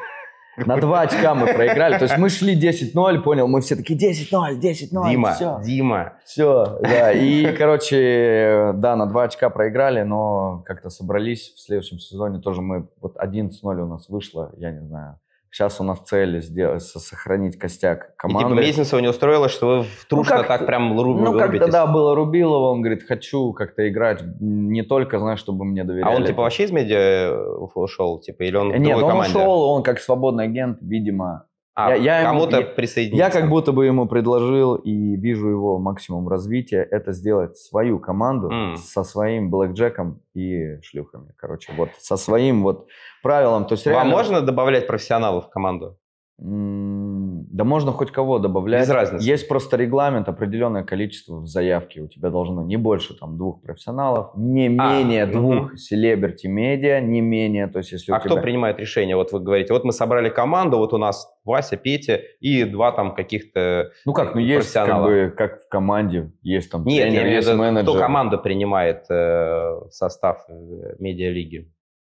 На два очка мы проиграли. То есть мы шли 10-0, понял? Мы все такие 10-0, 10-0, Дима, все. Дима. Все, да. И, короче, да, на два очка проиграли, но как-то собрались в следующем сезоне. Тоже мы, вот 11-0 у нас вышло, я не знаю. Сейчас у нас цель сделать, сохранить костяк команды. И типа у него устроилось, что вы в ну, как, так прям руб, Ну, как-то, да, было Рубилова, он говорит, хочу как-то играть, не только, знаешь, чтобы мне доверяли. А он, типа, вообще из медиа э, ушел, типа, или он Нет, в Нет, он команде? ушел, он как свободный агент, видимо, а я, кому-то ему, присоединиться. Я, я как будто бы ему предложил и вижу его максимум развития, это сделать свою команду mm. со своим блэкджеком и шлюхами, короче, вот со своим вот правилом. То есть Вам реально... можно добавлять профессионалов в команду? Mm. Да можно хоть кого добавлять. Без разницы. Есть просто регламент, определенное количество в заявке. У тебя должно не больше там двух профессионалов, не а, менее а, двух селебрити медиа, не менее. То есть, если а тебя... кто принимает решение? Вот вы говорите, вот мы собрали команду, вот у нас Вася, Петя и два там каких-то Ну как, ну э, есть как бы, как в команде, есть там Нет, нет, есть менеджер. Кто команда принимает э, состав э, медиалиги?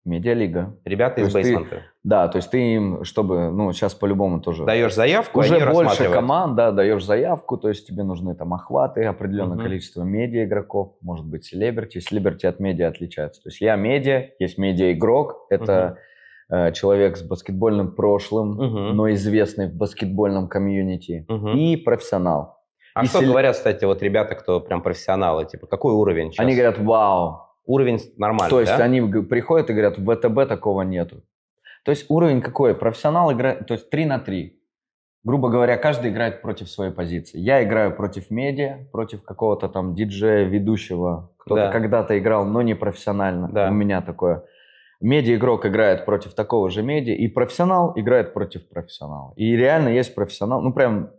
Медиалига. Ребята из бейсмента. да, то есть ты им, чтобы, ну, сейчас по-любому тоже... Даешь заявку, Уже они больше команд, да, даешь заявку, то есть тебе нужны там охваты, определенное угу. количество медиа-игроков, может быть, селебрити. Селебрити от медиа отличается. То есть я медиа, есть медиа-игрок, это угу. э, человек с баскетбольным прошлым, угу. но известный в баскетбольном комьюнити, угу. и профессионал. А и что сел... говорят, кстати, вот ребята, кто прям профессионалы, типа, какой уровень сейчас? Они говорят, вау, уровень нормальный. То есть да? они приходят и говорят, в ВТБ такого нету. То есть уровень какой? Профессионал играет, то есть 3 на 3. Грубо говоря, каждый играет против своей позиции. Я играю против медиа, против какого-то там диджея, ведущего. Кто-то да. когда-то играл, но не профессионально. Да. У меня такое. Медиа-игрок играет против такого же медиа, и профессионал играет против профессионала. И реально есть профессионал, ну прям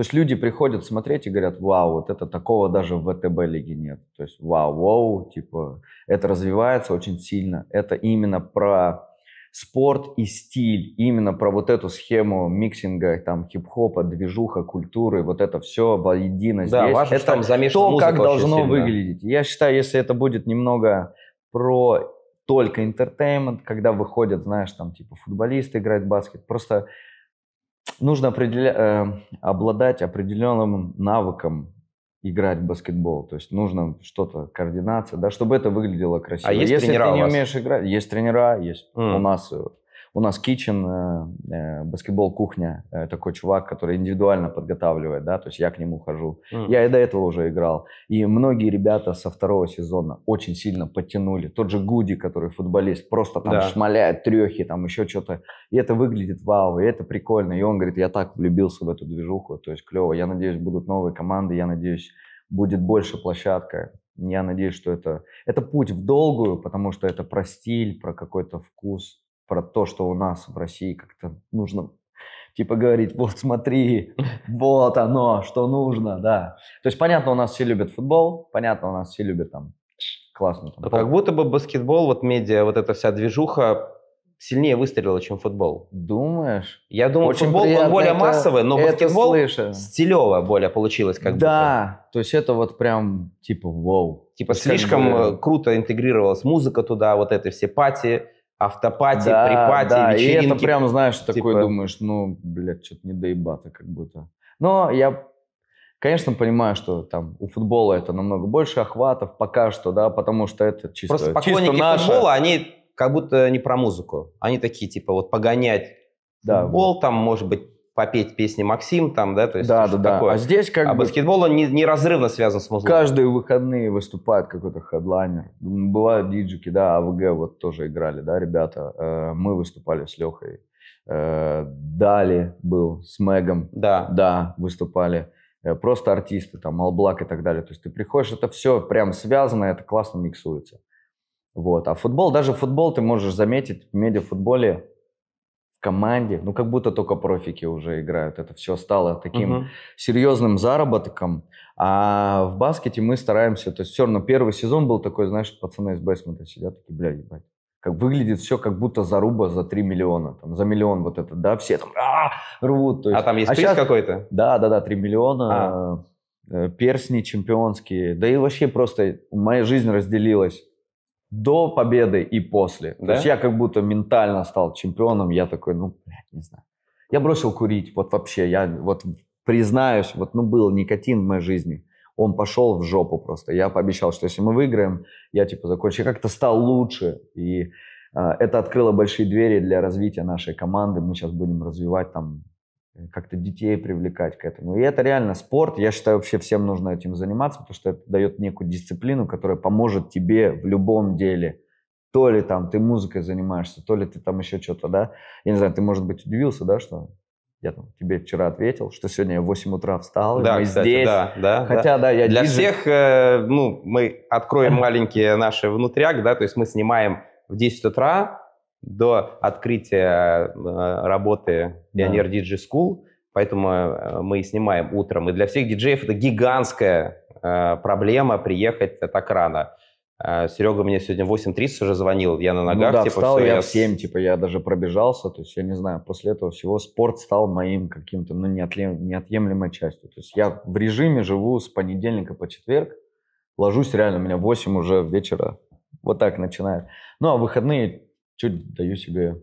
то есть люди приходят смотреть и говорят, вау, вот это такого даже в ВТБ лиге нет. То есть вау, вау, типа это развивается очень сильно. Это именно про спорт и стиль, именно про вот эту схему миксинга, там, хип-хопа, движуха, культуры, вот это все воедино да, здесь. Важно, это там то, как должно сильно. выглядеть. Я считаю, если это будет немного про только интертеймент, когда выходят, знаешь, там, типа, футболисты играют в баскет, просто нужно определя... Э, обладать определенным навыком играть в баскетбол. То есть нужно что-то, координация, да, чтобы это выглядело красиво. А есть Если тренера ты не умеешь играть, есть тренера, есть mm. у нас э, у нас Kitchen, э, э, баскетбол-кухня, э, такой чувак, который индивидуально подготавливает, да, то есть я к нему хожу. Mm. Я и до этого уже играл. И многие ребята со второго сезона очень сильно подтянули. Тот же Гуди, который футболист, просто там да. шмаляет трехи, там еще что-то. И это выглядит вау, и это прикольно. И он говорит, я так влюбился в эту движуху, то есть клево. Я надеюсь, будут новые команды, я надеюсь, будет больше площадка. Я надеюсь, что это, это путь в долгую, потому что это про стиль, про какой-то вкус, про то, что у нас в России как-то нужно типа говорить, вот смотри, вот оно, что нужно, да. То есть понятно, у нас все любят футбол, понятно, у нас все любят там классно. Там, ну, как будто бы баскетбол, вот медиа, вот эта вся движуха сильнее выстрелила, чем футбол. Думаешь? Я думаю, Очень футбол он более это, массовый, но это баскетбол стилево более получилось как да, будто. Да, то есть это вот прям типа вау. Типа слишком бы... Э, круто интегрировалась музыка туда, вот это все пати автопати, да, припати, да. вечеринки. И это прям, знаешь, типа... такой думаешь, ну, блядь, что-то не доебато как будто. Но я, конечно, понимаю, что там у футбола это намного больше охватов пока что, да, потому что это чисто Просто поклонники чисто наше. футбола, они как будто не про музыку. Они такие, типа, вот погонять да, футбол, вот. там, может быть, попеть песни Максим там, да, то есть да, да, да. такое. А здесь как а бы... баскетбол, он не, неразрывно связан с музыкой. Каждые выходные выступает какой-то хедлайнер. Бывают диджики, да, АВГ вот тоже играли, да, ребята. Э, мы выступали с Лехой. Э, Дали был с Мэгом. Да. Да, выступали. Э, просто артисты, там, Алблак и так далее. То есть ты приходишь, это все прям связано, это классно миксуется. Вот. А футбол, даже футбол ты можешь заметить, в медиафутболе команде, ну как будто только профики уже играют. Это все стало таким Uh -huh. серьезным заработком. А в баскете мы стараемся, то есть все равно первый сезон был такой, знаешь, пацаны из бейсмента сидят такие, бля, ебать. Как выглядит все, как будто заруба за 3 миллиона, там, за миллион вот это, да, все там а -а -а, рвут. Есть, а там есть а сейчас, какой-то? Да, да, да, 3 миллиона, а. Э, персни чемпионские, да и вообще просто моя жизнь разделилась до победы и после. Да? То есть я как будто ментально стал чемпионом, я такой, ну, блядь, не знаю. Я бросил курить, вот вообще, я вот признаюсь, вот, ну, был никотин в моей жизни, он пошел в жопу просто. Я пообещал, что если мы выиграем, я, типа, закончу. Я как-то стал лучше, и э, это открыло большие двери для развития нашей команды. Мы сейчас будем развивать там Э, как-то детей привлекать к этому. И это реально спорт. Я считаю, вообще всем нужно этим заниматься, потому что это дает некую дисциплину, которая поможет тебе в любом деле. То ли там ты музыкой занимаешься, то ли ты там еще что-то, да. Я не знаю, ты, может быть, удивился, да, что я там тебе вчера ответил, что сегодня я в 8 утра встал, да, и мы кстати, здесь. Да, да, Хотя, да, да я Для диджей. всех, э, ну, мы откроем маленькие наши внутряк, да, то есть мы снимаем в 10 утра, до открытия э, работы Pioneer да. DJ School, поэтому э, мы и снимаем утром. И для всех диджеев это гигантская э, проблема приехать так рано. Серега мне сегодня в 8.30 уже звонил, я на ну ногах. Ну да, типа, встал все, я, в 7, типа я даже пробежался, то есть я не знаю, после этого всего спорт стал моим каким-то, ну, неотъемлемой частью. То есть я в режиме живу с понедельника по четверг, ложусь реально, у меня 8 уже вечера, вот так начинает. Ну, а выходные чуть даю себе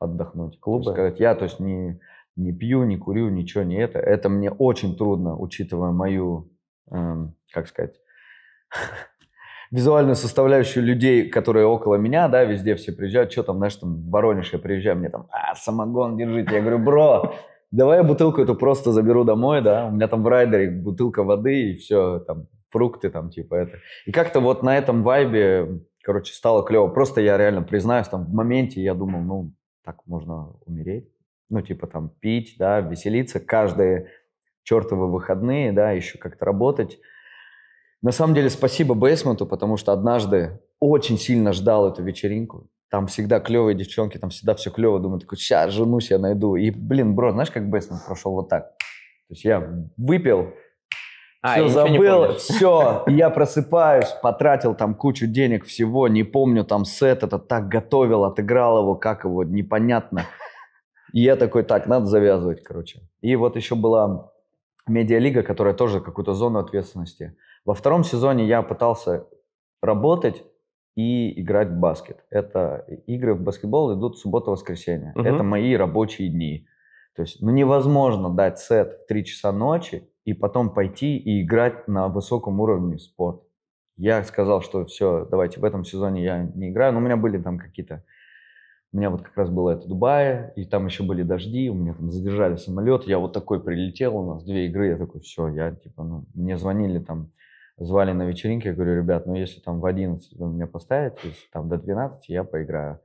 отдохнуть. Клубы? Сказать, я, то есть, не, не пью, не курю, ничего не это. Это мне очень трудно, учитывая мою, эм, как сказать, визуальную составляющую людей, которые около меня, да, везде все приезжают, что там, знаешь, там в Воронеж я приезжаю, мне там, а, самогон держите. Я говорю, бро, давай я бутылку эту просто заберу домой, да, у меня там в райдере бутылка воды и все, там, фрукты там, типа это. И как-то вот на этом вайбе Короче, стало клево. Просто я реально признаюсь, там в моменте я думал, ну, так можно умереть. Ну, типа там пить, да, веселиться. Каждые чертовы выходные, да, еще как-то работать. На самом деле, спасибо Бейсменту, потому что однажды очень сильно ждал эту вечеринку. Там всегда клевые девчонки, там всегда все клево. Думаю, такой, сейчас жену себе найду. И, блин, бро, знаешь, как Бейсмент прошел вот так? То есть я выпил, а, все забыл, все, я просыпаюсь, потратил там кучу денег всего, не помню там сет, этот, так готовил, отыграл его, как его, непонятно. И я такой, так, надо завязывать, короче. И вот еще была медиалига, которая тоже какую-то зону ответственности. Во втором сезоне я пытался работать и играть в баскет. Это игры в баскетбол идут суббота-воскресенье. Угу. Это мои рабочие дни. То есть, ну невозможно дать сет в 3 часа ночи и потом пойти и играть на высоком уровне спорт. Я сказал, что все, давайте, в этом сезоне я не играю, но у меня были там какие-то... У меня вот как раз было это Дубае, и там еще были дожди, у меня там задержали самолет, я вот такой прилетел, у нас две игры, я такой, все, я типа, ну, мне звонили там, звали на вечеринке, я говорю, ребят, ну если там в 11 вы меня поставите, если там до 12 я поиграю.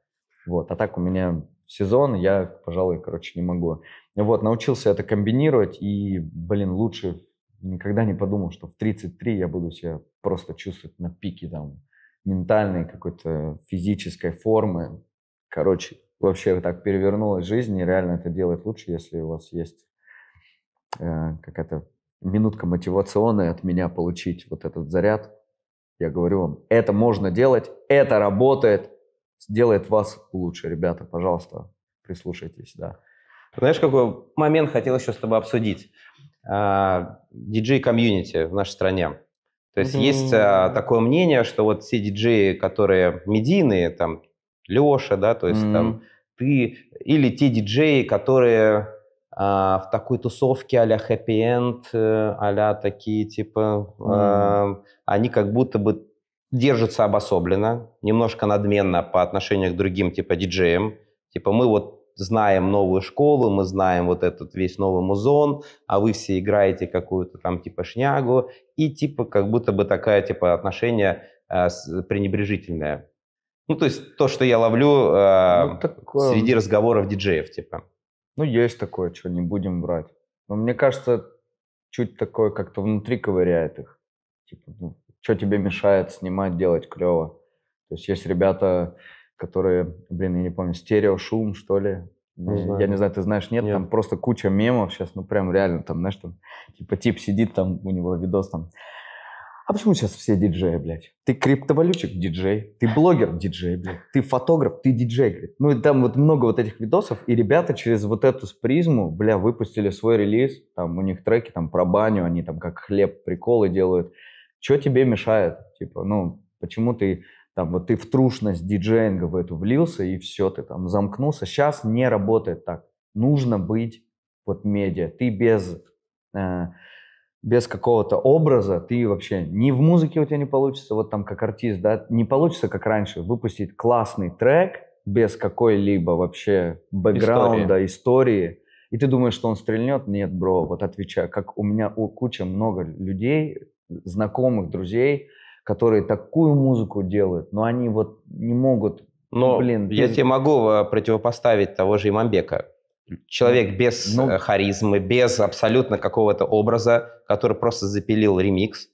Вот, а так у меня сезон, я, пожалуй, короче, не могу. Вот, научился это комбинировать, и, блин, лучше никогда не подумал, что в 33 я буду себя просто чувствовать на пике там ментальной какой-то физической формы. Короче, вообще так перевернулась жизнь, и реально это делать лучше, если у вас есть э, какая-то минутка мотивационная от меня получить вот этот заряд. Я говорю вам, это можно делать, это работает, сделает вас лучше, ребята, пожалуйста, прислушайтесь, да. Знаешь, какой момент хотел еще с тобой обсудить? А, Диджей-комьюнити в нашей стране. То есть mm-hmm. есть а, такое мнение, что вот все диджеи, которые медийные, там, Леша, да, то есть mm-hmm. там ты, или те диджеи, которые а, в такой тусовке а-ля хэппи-энд, а-ля такие, типа, mm-hmm. а, они как будто бы держится обособленно, немножко надменно по отношению к другим, типа диджеям. Типа мы вот знаем новую школу, мы знаем вот этот весь новый музон, а вы все играете какую-то там типа шнягу, и типа как будто бы такая типа отношение э, пренебрежительное. Ну, то есть то, что я ловлю э, ну, так, э, среди разговоров диджеев, типа. Ну, есть такое, что не будем брать. Но мне кажется, чуть такое как-то внутри ковыряет их. Типа, ну, что тебе мешает снимать, делать клево. То есть есть ребята, которые, блин, я не помню, стереошум, что ли, не знаю. Я не знаю, ты знаешь, нет, нет, там просто куча мемов сейчас, ну прям реально, там, знаешь, там, типа тип сидит, там у него видос там. А почему сейчас все диджеи, блядь? Ты криптовалютчик, диджей, ты блогер, диджей, блядь, ты фотограф, ты диджей, блядь. Ну и там вот много вот этих видосов, и ребята через вот эту призму, бля, выпустили свой релиз, там у них треки там про баню, они там как хлеб приколы делают что тебе мешает? Типа, ну, почему ты там, вот ты в трушность диджеинга в эту влился, и все, ты там замкнулся. Сейчас не работает так. Нужно быть вот медиа. Ты без, э, без какого-то образа, ты вообще ни в музыке у тебя не получится, вот там как артист, да, не получится, как раньше, выпустить классный трек без какой-либо вообще бэкграунда, истории. истории. И ты думаешь, что он стрельнет? Нет, бро, вот отвечаю, как у меня у куча много людей, знакомых, друзей, которые такую музыку делают, но они вот не могут... Но блин, я ты... тебе могу э, противопоставить того же Имамбека. Человек ну, без ну, э, харизмы, без абсолютно какого-то образа, который просто запилил ремикс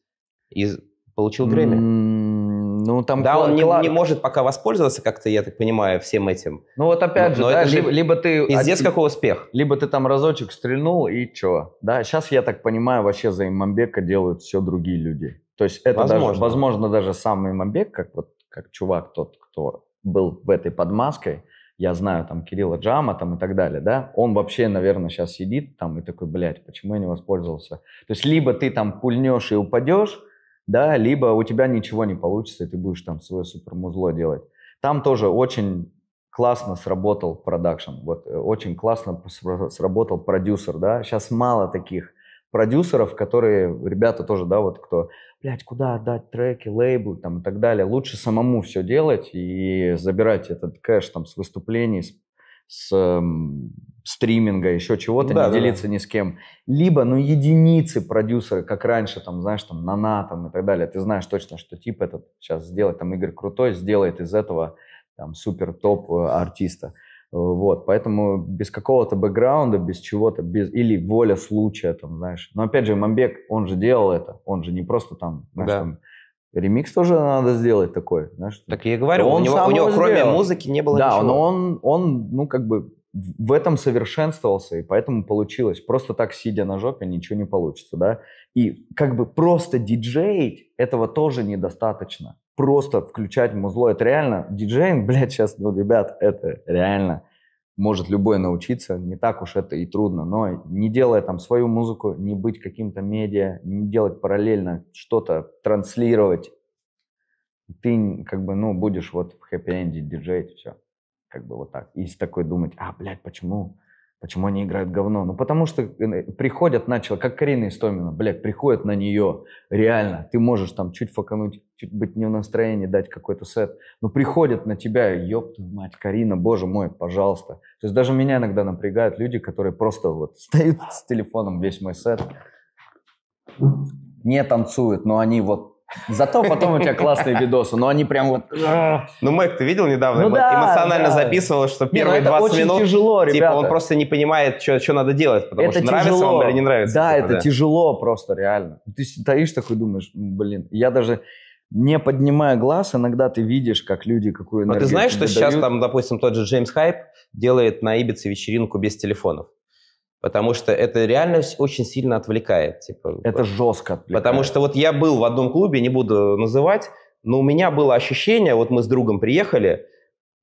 и получил Грэмми. Ну, там да, он не, не может пока воспользоваться как-то, я так понимаю, всем этим. Ну вот опять но, же, но да, либо, либо ты... Пиздец, какой успех. Либо ты там разочек стрельнул и чё. Да, сейчас, я так понимаю, вообще за имамбека делают все другие люди. То есть это возможно, даже, возможно даже сам имамбек, как вот как чувак тот, кто был в этой подмазкой, я знаю там Кирилла Джама там и так далее, да, он вообще, наверное, сейчас сидит там и такой, блядь, почему я не воспользовался? То есть либо ты там пульнешь и упадешь, да, либо у тебя ничего не получится, и ты будешь там свое супермузло делать. Там тоже очень классно сработал продакшн, вот э, очень классно сработал продюсер, да, сейчас мало таких продюсеров, которые, ребята тоже, да, вот кто, блядь, куда отдать треки, лейблы там и так далее, лучше самому все делать и забирать этот кэш там с выступлений, с, с эм, стриминга, еще чего-то, да, не да, делиться да. ни с кем. Либо, ну, единицы продюсеры, как раньше, там, знаешь, там, Нана, там, и так далее. Ты знаешь точно, что тип этот сейчас сделает, там, Игорь Крутой сделает из этого, там, супер-топ э, артиста. Э, вот, поэтому без какого-то бэкграунда, без чего-то, без или воля случая, там, знаешь. Но опять же, Мамбек, он же делал это, он же не просто там, знаешь, да. там, Ремикс тоже надо сделать такой, знаешь. Так я говорю, он у него, у него кроме музыки не было да, ничего. Да, но он, он, ну, как бы, в этом совершенствовался, и поэтому получилось. Просто так, сидя на жопе, ничего не получится, да. И как бы просто диджеить этого тоже недостаточно. Просто включать музло, это реально, диджеинг, блядь, сейчас, ну, ребят, это реально может любой научиться, не так уж это и трудно, но не делая там свою музыку, не быть каким-то медиа, не делать параллельно что-то, транслировать, ты как бы, ну, будешь вот в хэппи-энде диджеить, все. Как бы вот так. И такой думать, а, блядь, почему? Почему они играют говно? Ну, потому что э, приходят начало, как Карина Истомина, блядь, приходят на нее, реально, ты можешь там чуть факануть, чуть быть не в настроении, дать какой-то сет, но приходят на тебя, ёб твою мать, Карина, боже мой, пожалуйста. То есть даже меня иногда напрягают люди, которые просто вот стоят с телефоном весь мой сет, не танцуют, но они вот Зато потом у тебя классные видосы, но они прям вот... А. Ну, Мэг, ты видел недавно? Ну, да, эмоционально да. записывал, что первые не, ну, 20 минут... тяжело, ребята. Типа он просто не понимает, что, что надо делать, потому это что тяжело. нравится он или не нравится. Да, типа, это да. тяжело просто, реально. Ты стоишь такой, думаешь, блин, я даже не поднимая глаз, иногда ты видишь, как люди какую энергию Но ты знаешь, что дают. сейчас там, допустим, тот же Джеймс Хайп делает на Ибице вечеринку без телефонов? Потому что это реально очень сильно отвлекает. Типа, это жестко отвлекает. Потому что вот я был в одном клубе, не буду называть, но у меня было ощущение, вот мы с другом приехали,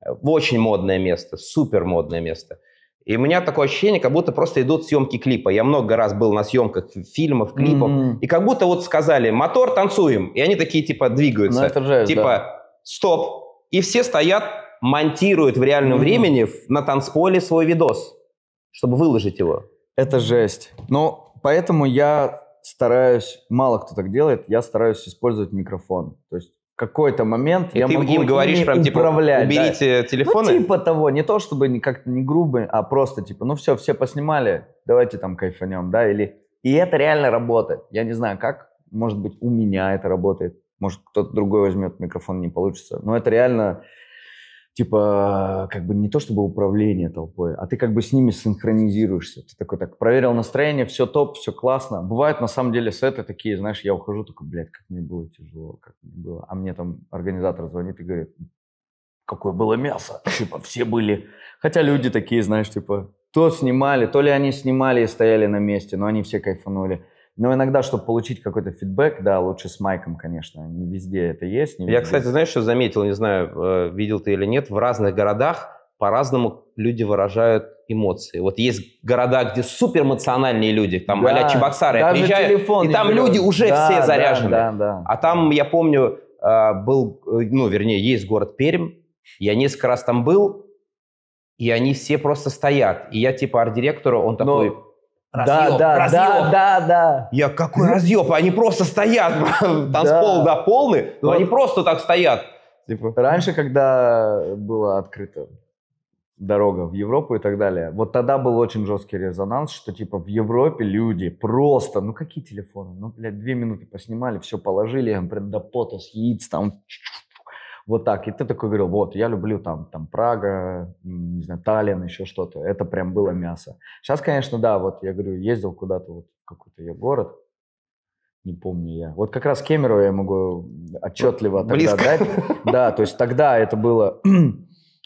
э, в очень модное место, супер модное место. И у меня такое ощущение, как будто просто идут съемки клипа. Я много раз был на съемках фильмов, клипов. Mm-hmm. И как будто вот сказали, мотор, танцуем. И они такие, типа, двигаются. Ну, это же, типа, да. стоп. И все стоят, монтируют в реальном mm-hmm. времени на танцполе свой видос чтобы выложить его. Это жесть. Но поэтому я стараюсь, мало кто так делает, я стараюсь использовать микрофон. То есть какой-то момент и я ты могу им говоришь прям типа уберите да. телефоны ну, типа того не то чтобы как-то не грубо а просто типа ну все все поснимали давайте там кайфанем да или и это реально работает я не знаю как может быть у меня это работает может кто-то другой возьмет микрофон не получится но это реально типа, как бы не то чтобы управление толпой, а ты как бы с ними синхронизируешься. Ты такой, так, проверил настроение, все топ, все классно. Бывают на самом деле сеты такие, знаешь, я ухожу, такой, блядь, как мне было тяжело, как мне было. А мне там организатор звонит и говорит, какое было мясо, типа, все были. Хотя люди такие, знаешь, типа, то снимали, то ли они снимали и стояли на месте, но они все кайфанули. Но иногда, чтобы получить какой-то фидбэк, да, лучше с майком, конечно. Не везде это есть. Не везде. Я, кстати, знаешь, что заметил, не знаю, э, видел ты или нет, в разных городах по-разному люди выражают эмоции. Вот есть города, где супер эмоциональные люди, там да, а-ля Чебоксары, я приезжаю, и там люди уже да, все заряжены. Да, да, да. А там, я помню, э, был, э, ну, вернее, есть город Пермь, я несколько раз там был, и они все просто стоят. И я типа арт-директору, он такой... Но Разъеб, да, да, разъеб. да, да, да. Я какой разъеб? Они просто стоят, танцпол, да, полный, но они просто так стоят. Типа. Раньше, когда была открыта дорога в Европу и так далее, вот тогда был очень жесткий резонанс, что типа в Европе люди просто, ну какие телефоны, ну, блядь, две минуты поснимали, все положили, прям до пота с яиц, там вот так. И ты такой говорил, вот, я люблю там, там Прага, не знаю, Таллин, еще что-то. Это прям было мясо. Сейчас, конечно, да, вот я говорю, ездил куда-то вот в какой-то я город, не помню я. Вот как раз Кемеру я могу отчетливо тогда Близко. дать. Да, то есть тогда это было...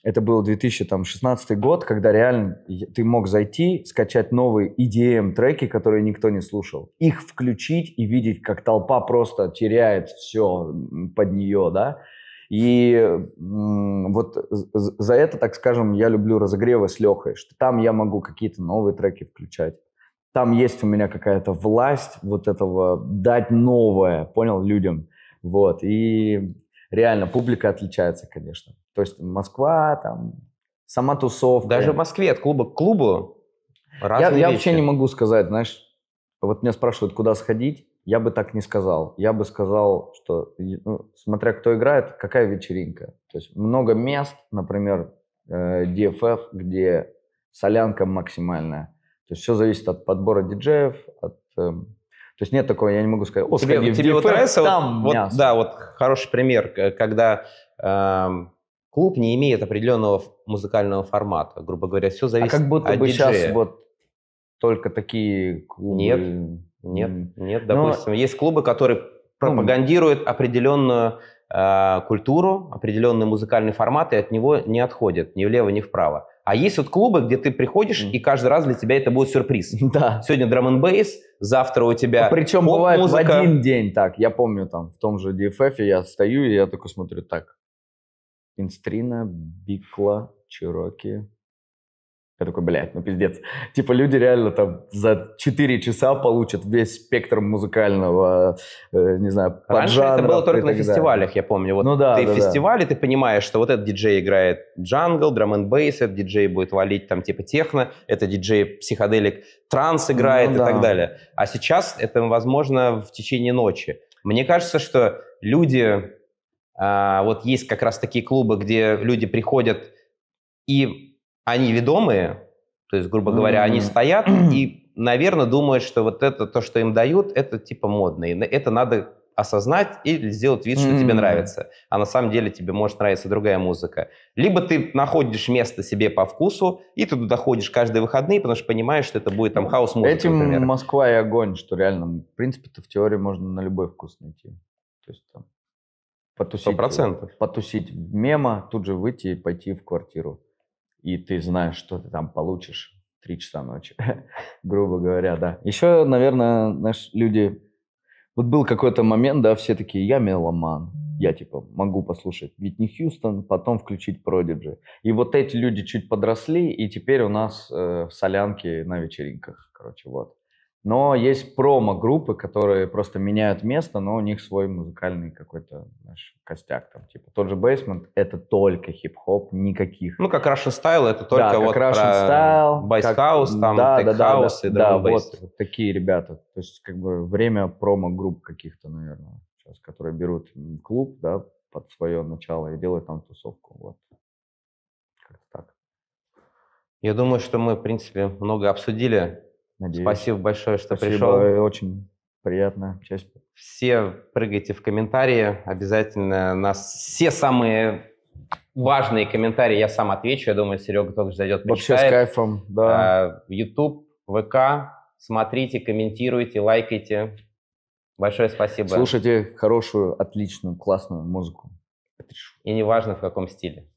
Это был 2016 год, когда реально ты мог зайти, скачать новые EDM-треки, которые никто не слушал, их включить и видеть, как толпа просто теряет все под нее, да. И вот за это, так скажем, я люблю разогревы с Лехой, что там я могу какие-то новые треки включать. Там есть у меня какая-то власть вот этого дать новое, понял, людям. Вот. И реально публика отличается, конечно. То есть Москва, там, сама тусовка. Даже в Москве от клуба к клубу я, я вещи. вообще не могу сказать, знаешь, вот меня спрашивают, куда сходить. Я бы так не сказал. Я бы сказал, что ну, смотря кто играет, какая вечеринка. То есть много мест, например, э, DFF, где солянка максимальная. То есть все зависит от подбора диджеев, от э, то есть нет такого, я не могу сказать, о, тебе, сходи тебе вот нравится, там вот, мясо. да, вот хороший пример, когда э, клуб не имеет определенного музыкального формата, грубо говоря, все а зависит от диджея. А как будто бы диджея. сейчас вот только такие клубы... Нет, нет, mm. нет, допустим. Но... Есть клубы, которые ну, пропагандируют определенную э, культуру, определенный музыкальный формат, и от него не отходят ни влево, ни вправо. А есть вот клубы, где ты приходишь, mm. и каждый раз для тебя это будет сюрприз. Да. Сегодня драм н бейс завтра у тебя а Причем бывает в один день так. Я помню там в том же DFF я стою, и я такой смотрю так. Инстрина, Бикла, Чироки, я такой, блядь, ну пиздец. Типа люди реально там за 4 часа получат весь спектр музыкального, э, не знаю, Раньше это было только на фестивалях, я помню. Вот ну да, ты да, фестивале, да. ты понимаешь, что вот этот диджей играет джангл, драм н бейс, этот диджей будет валить там типа техно, это диджей психоделик транс ну играет ну, и да. так далее. А сейчас это возможно в течение ночи. Мне кажется, что люди... А, вот есть как раз такие клубы, где люди приходят и они ведомые, то есть, грубо говоря, mm-hmm. они стоят и, наверное, думают, что вот это то, что им дают, это типа модно, и это надо осознать и сделать вид, что mm-hmm. тебе нравится, а на самом деле тебе может нравиться другая музыка. Либо ты находишь место себе по вкусу, и ты туда ходишь каждые выходные, потому что понимаешь, что это будет там ну, хаос-музыка, Этим например. Москва и огонь, что реально, в принципе, то в теории можно на любой вкус найти. То есть там потусить, 100%. Э, потусить мема, тут же выйти и пойти в квартиру и ты знаешь, что ты там получишь. Три часа ночи, грубо говоря, да. Еще, наверное, наши люди... Вот был какой-то момент, да, все такие, я меломан, я типа могу послушать Витни Хьюстон, потом включить Продиджи. И вот эти люди чуть подросли, и теперь у нас э, солянки на вечеринках, короче, вот. Но есть промо-группы, которые просто меняют место, но у них свой музыкальный какой-то знаешь, костяк. Там, типа тот же Basement — это только хип-хоп, никаких. Ну, как Russian Style — это только да, вот как Russian про Style, Bice как... House, там, да, да, да, House да, и Да, вот, вот такие ребята. То есть как бы время промо-групп каких-то, наверное, сейчас, которые берут клуб, да, под свое начало и делают там тусовку. Вот. Как то так. Я думаю, что мы, в принципе, много обсудили Надеюсь. Спасибо большое, что Спасибо. пришел. Очень приятно. Часть... Все прыгайте в комментарии. Обязательно нас все самые важные комментарии я сам отвечу. Я думаю, Серега тоже зайдет, Вообще почитает. Вообще с кайфом, да. А, YouTube, ВК. Смотрите, комментируйте, лайкайте. Большое спасибо. Слушайте хорошую, отличную, классную музыку. И неважно в каком стиле.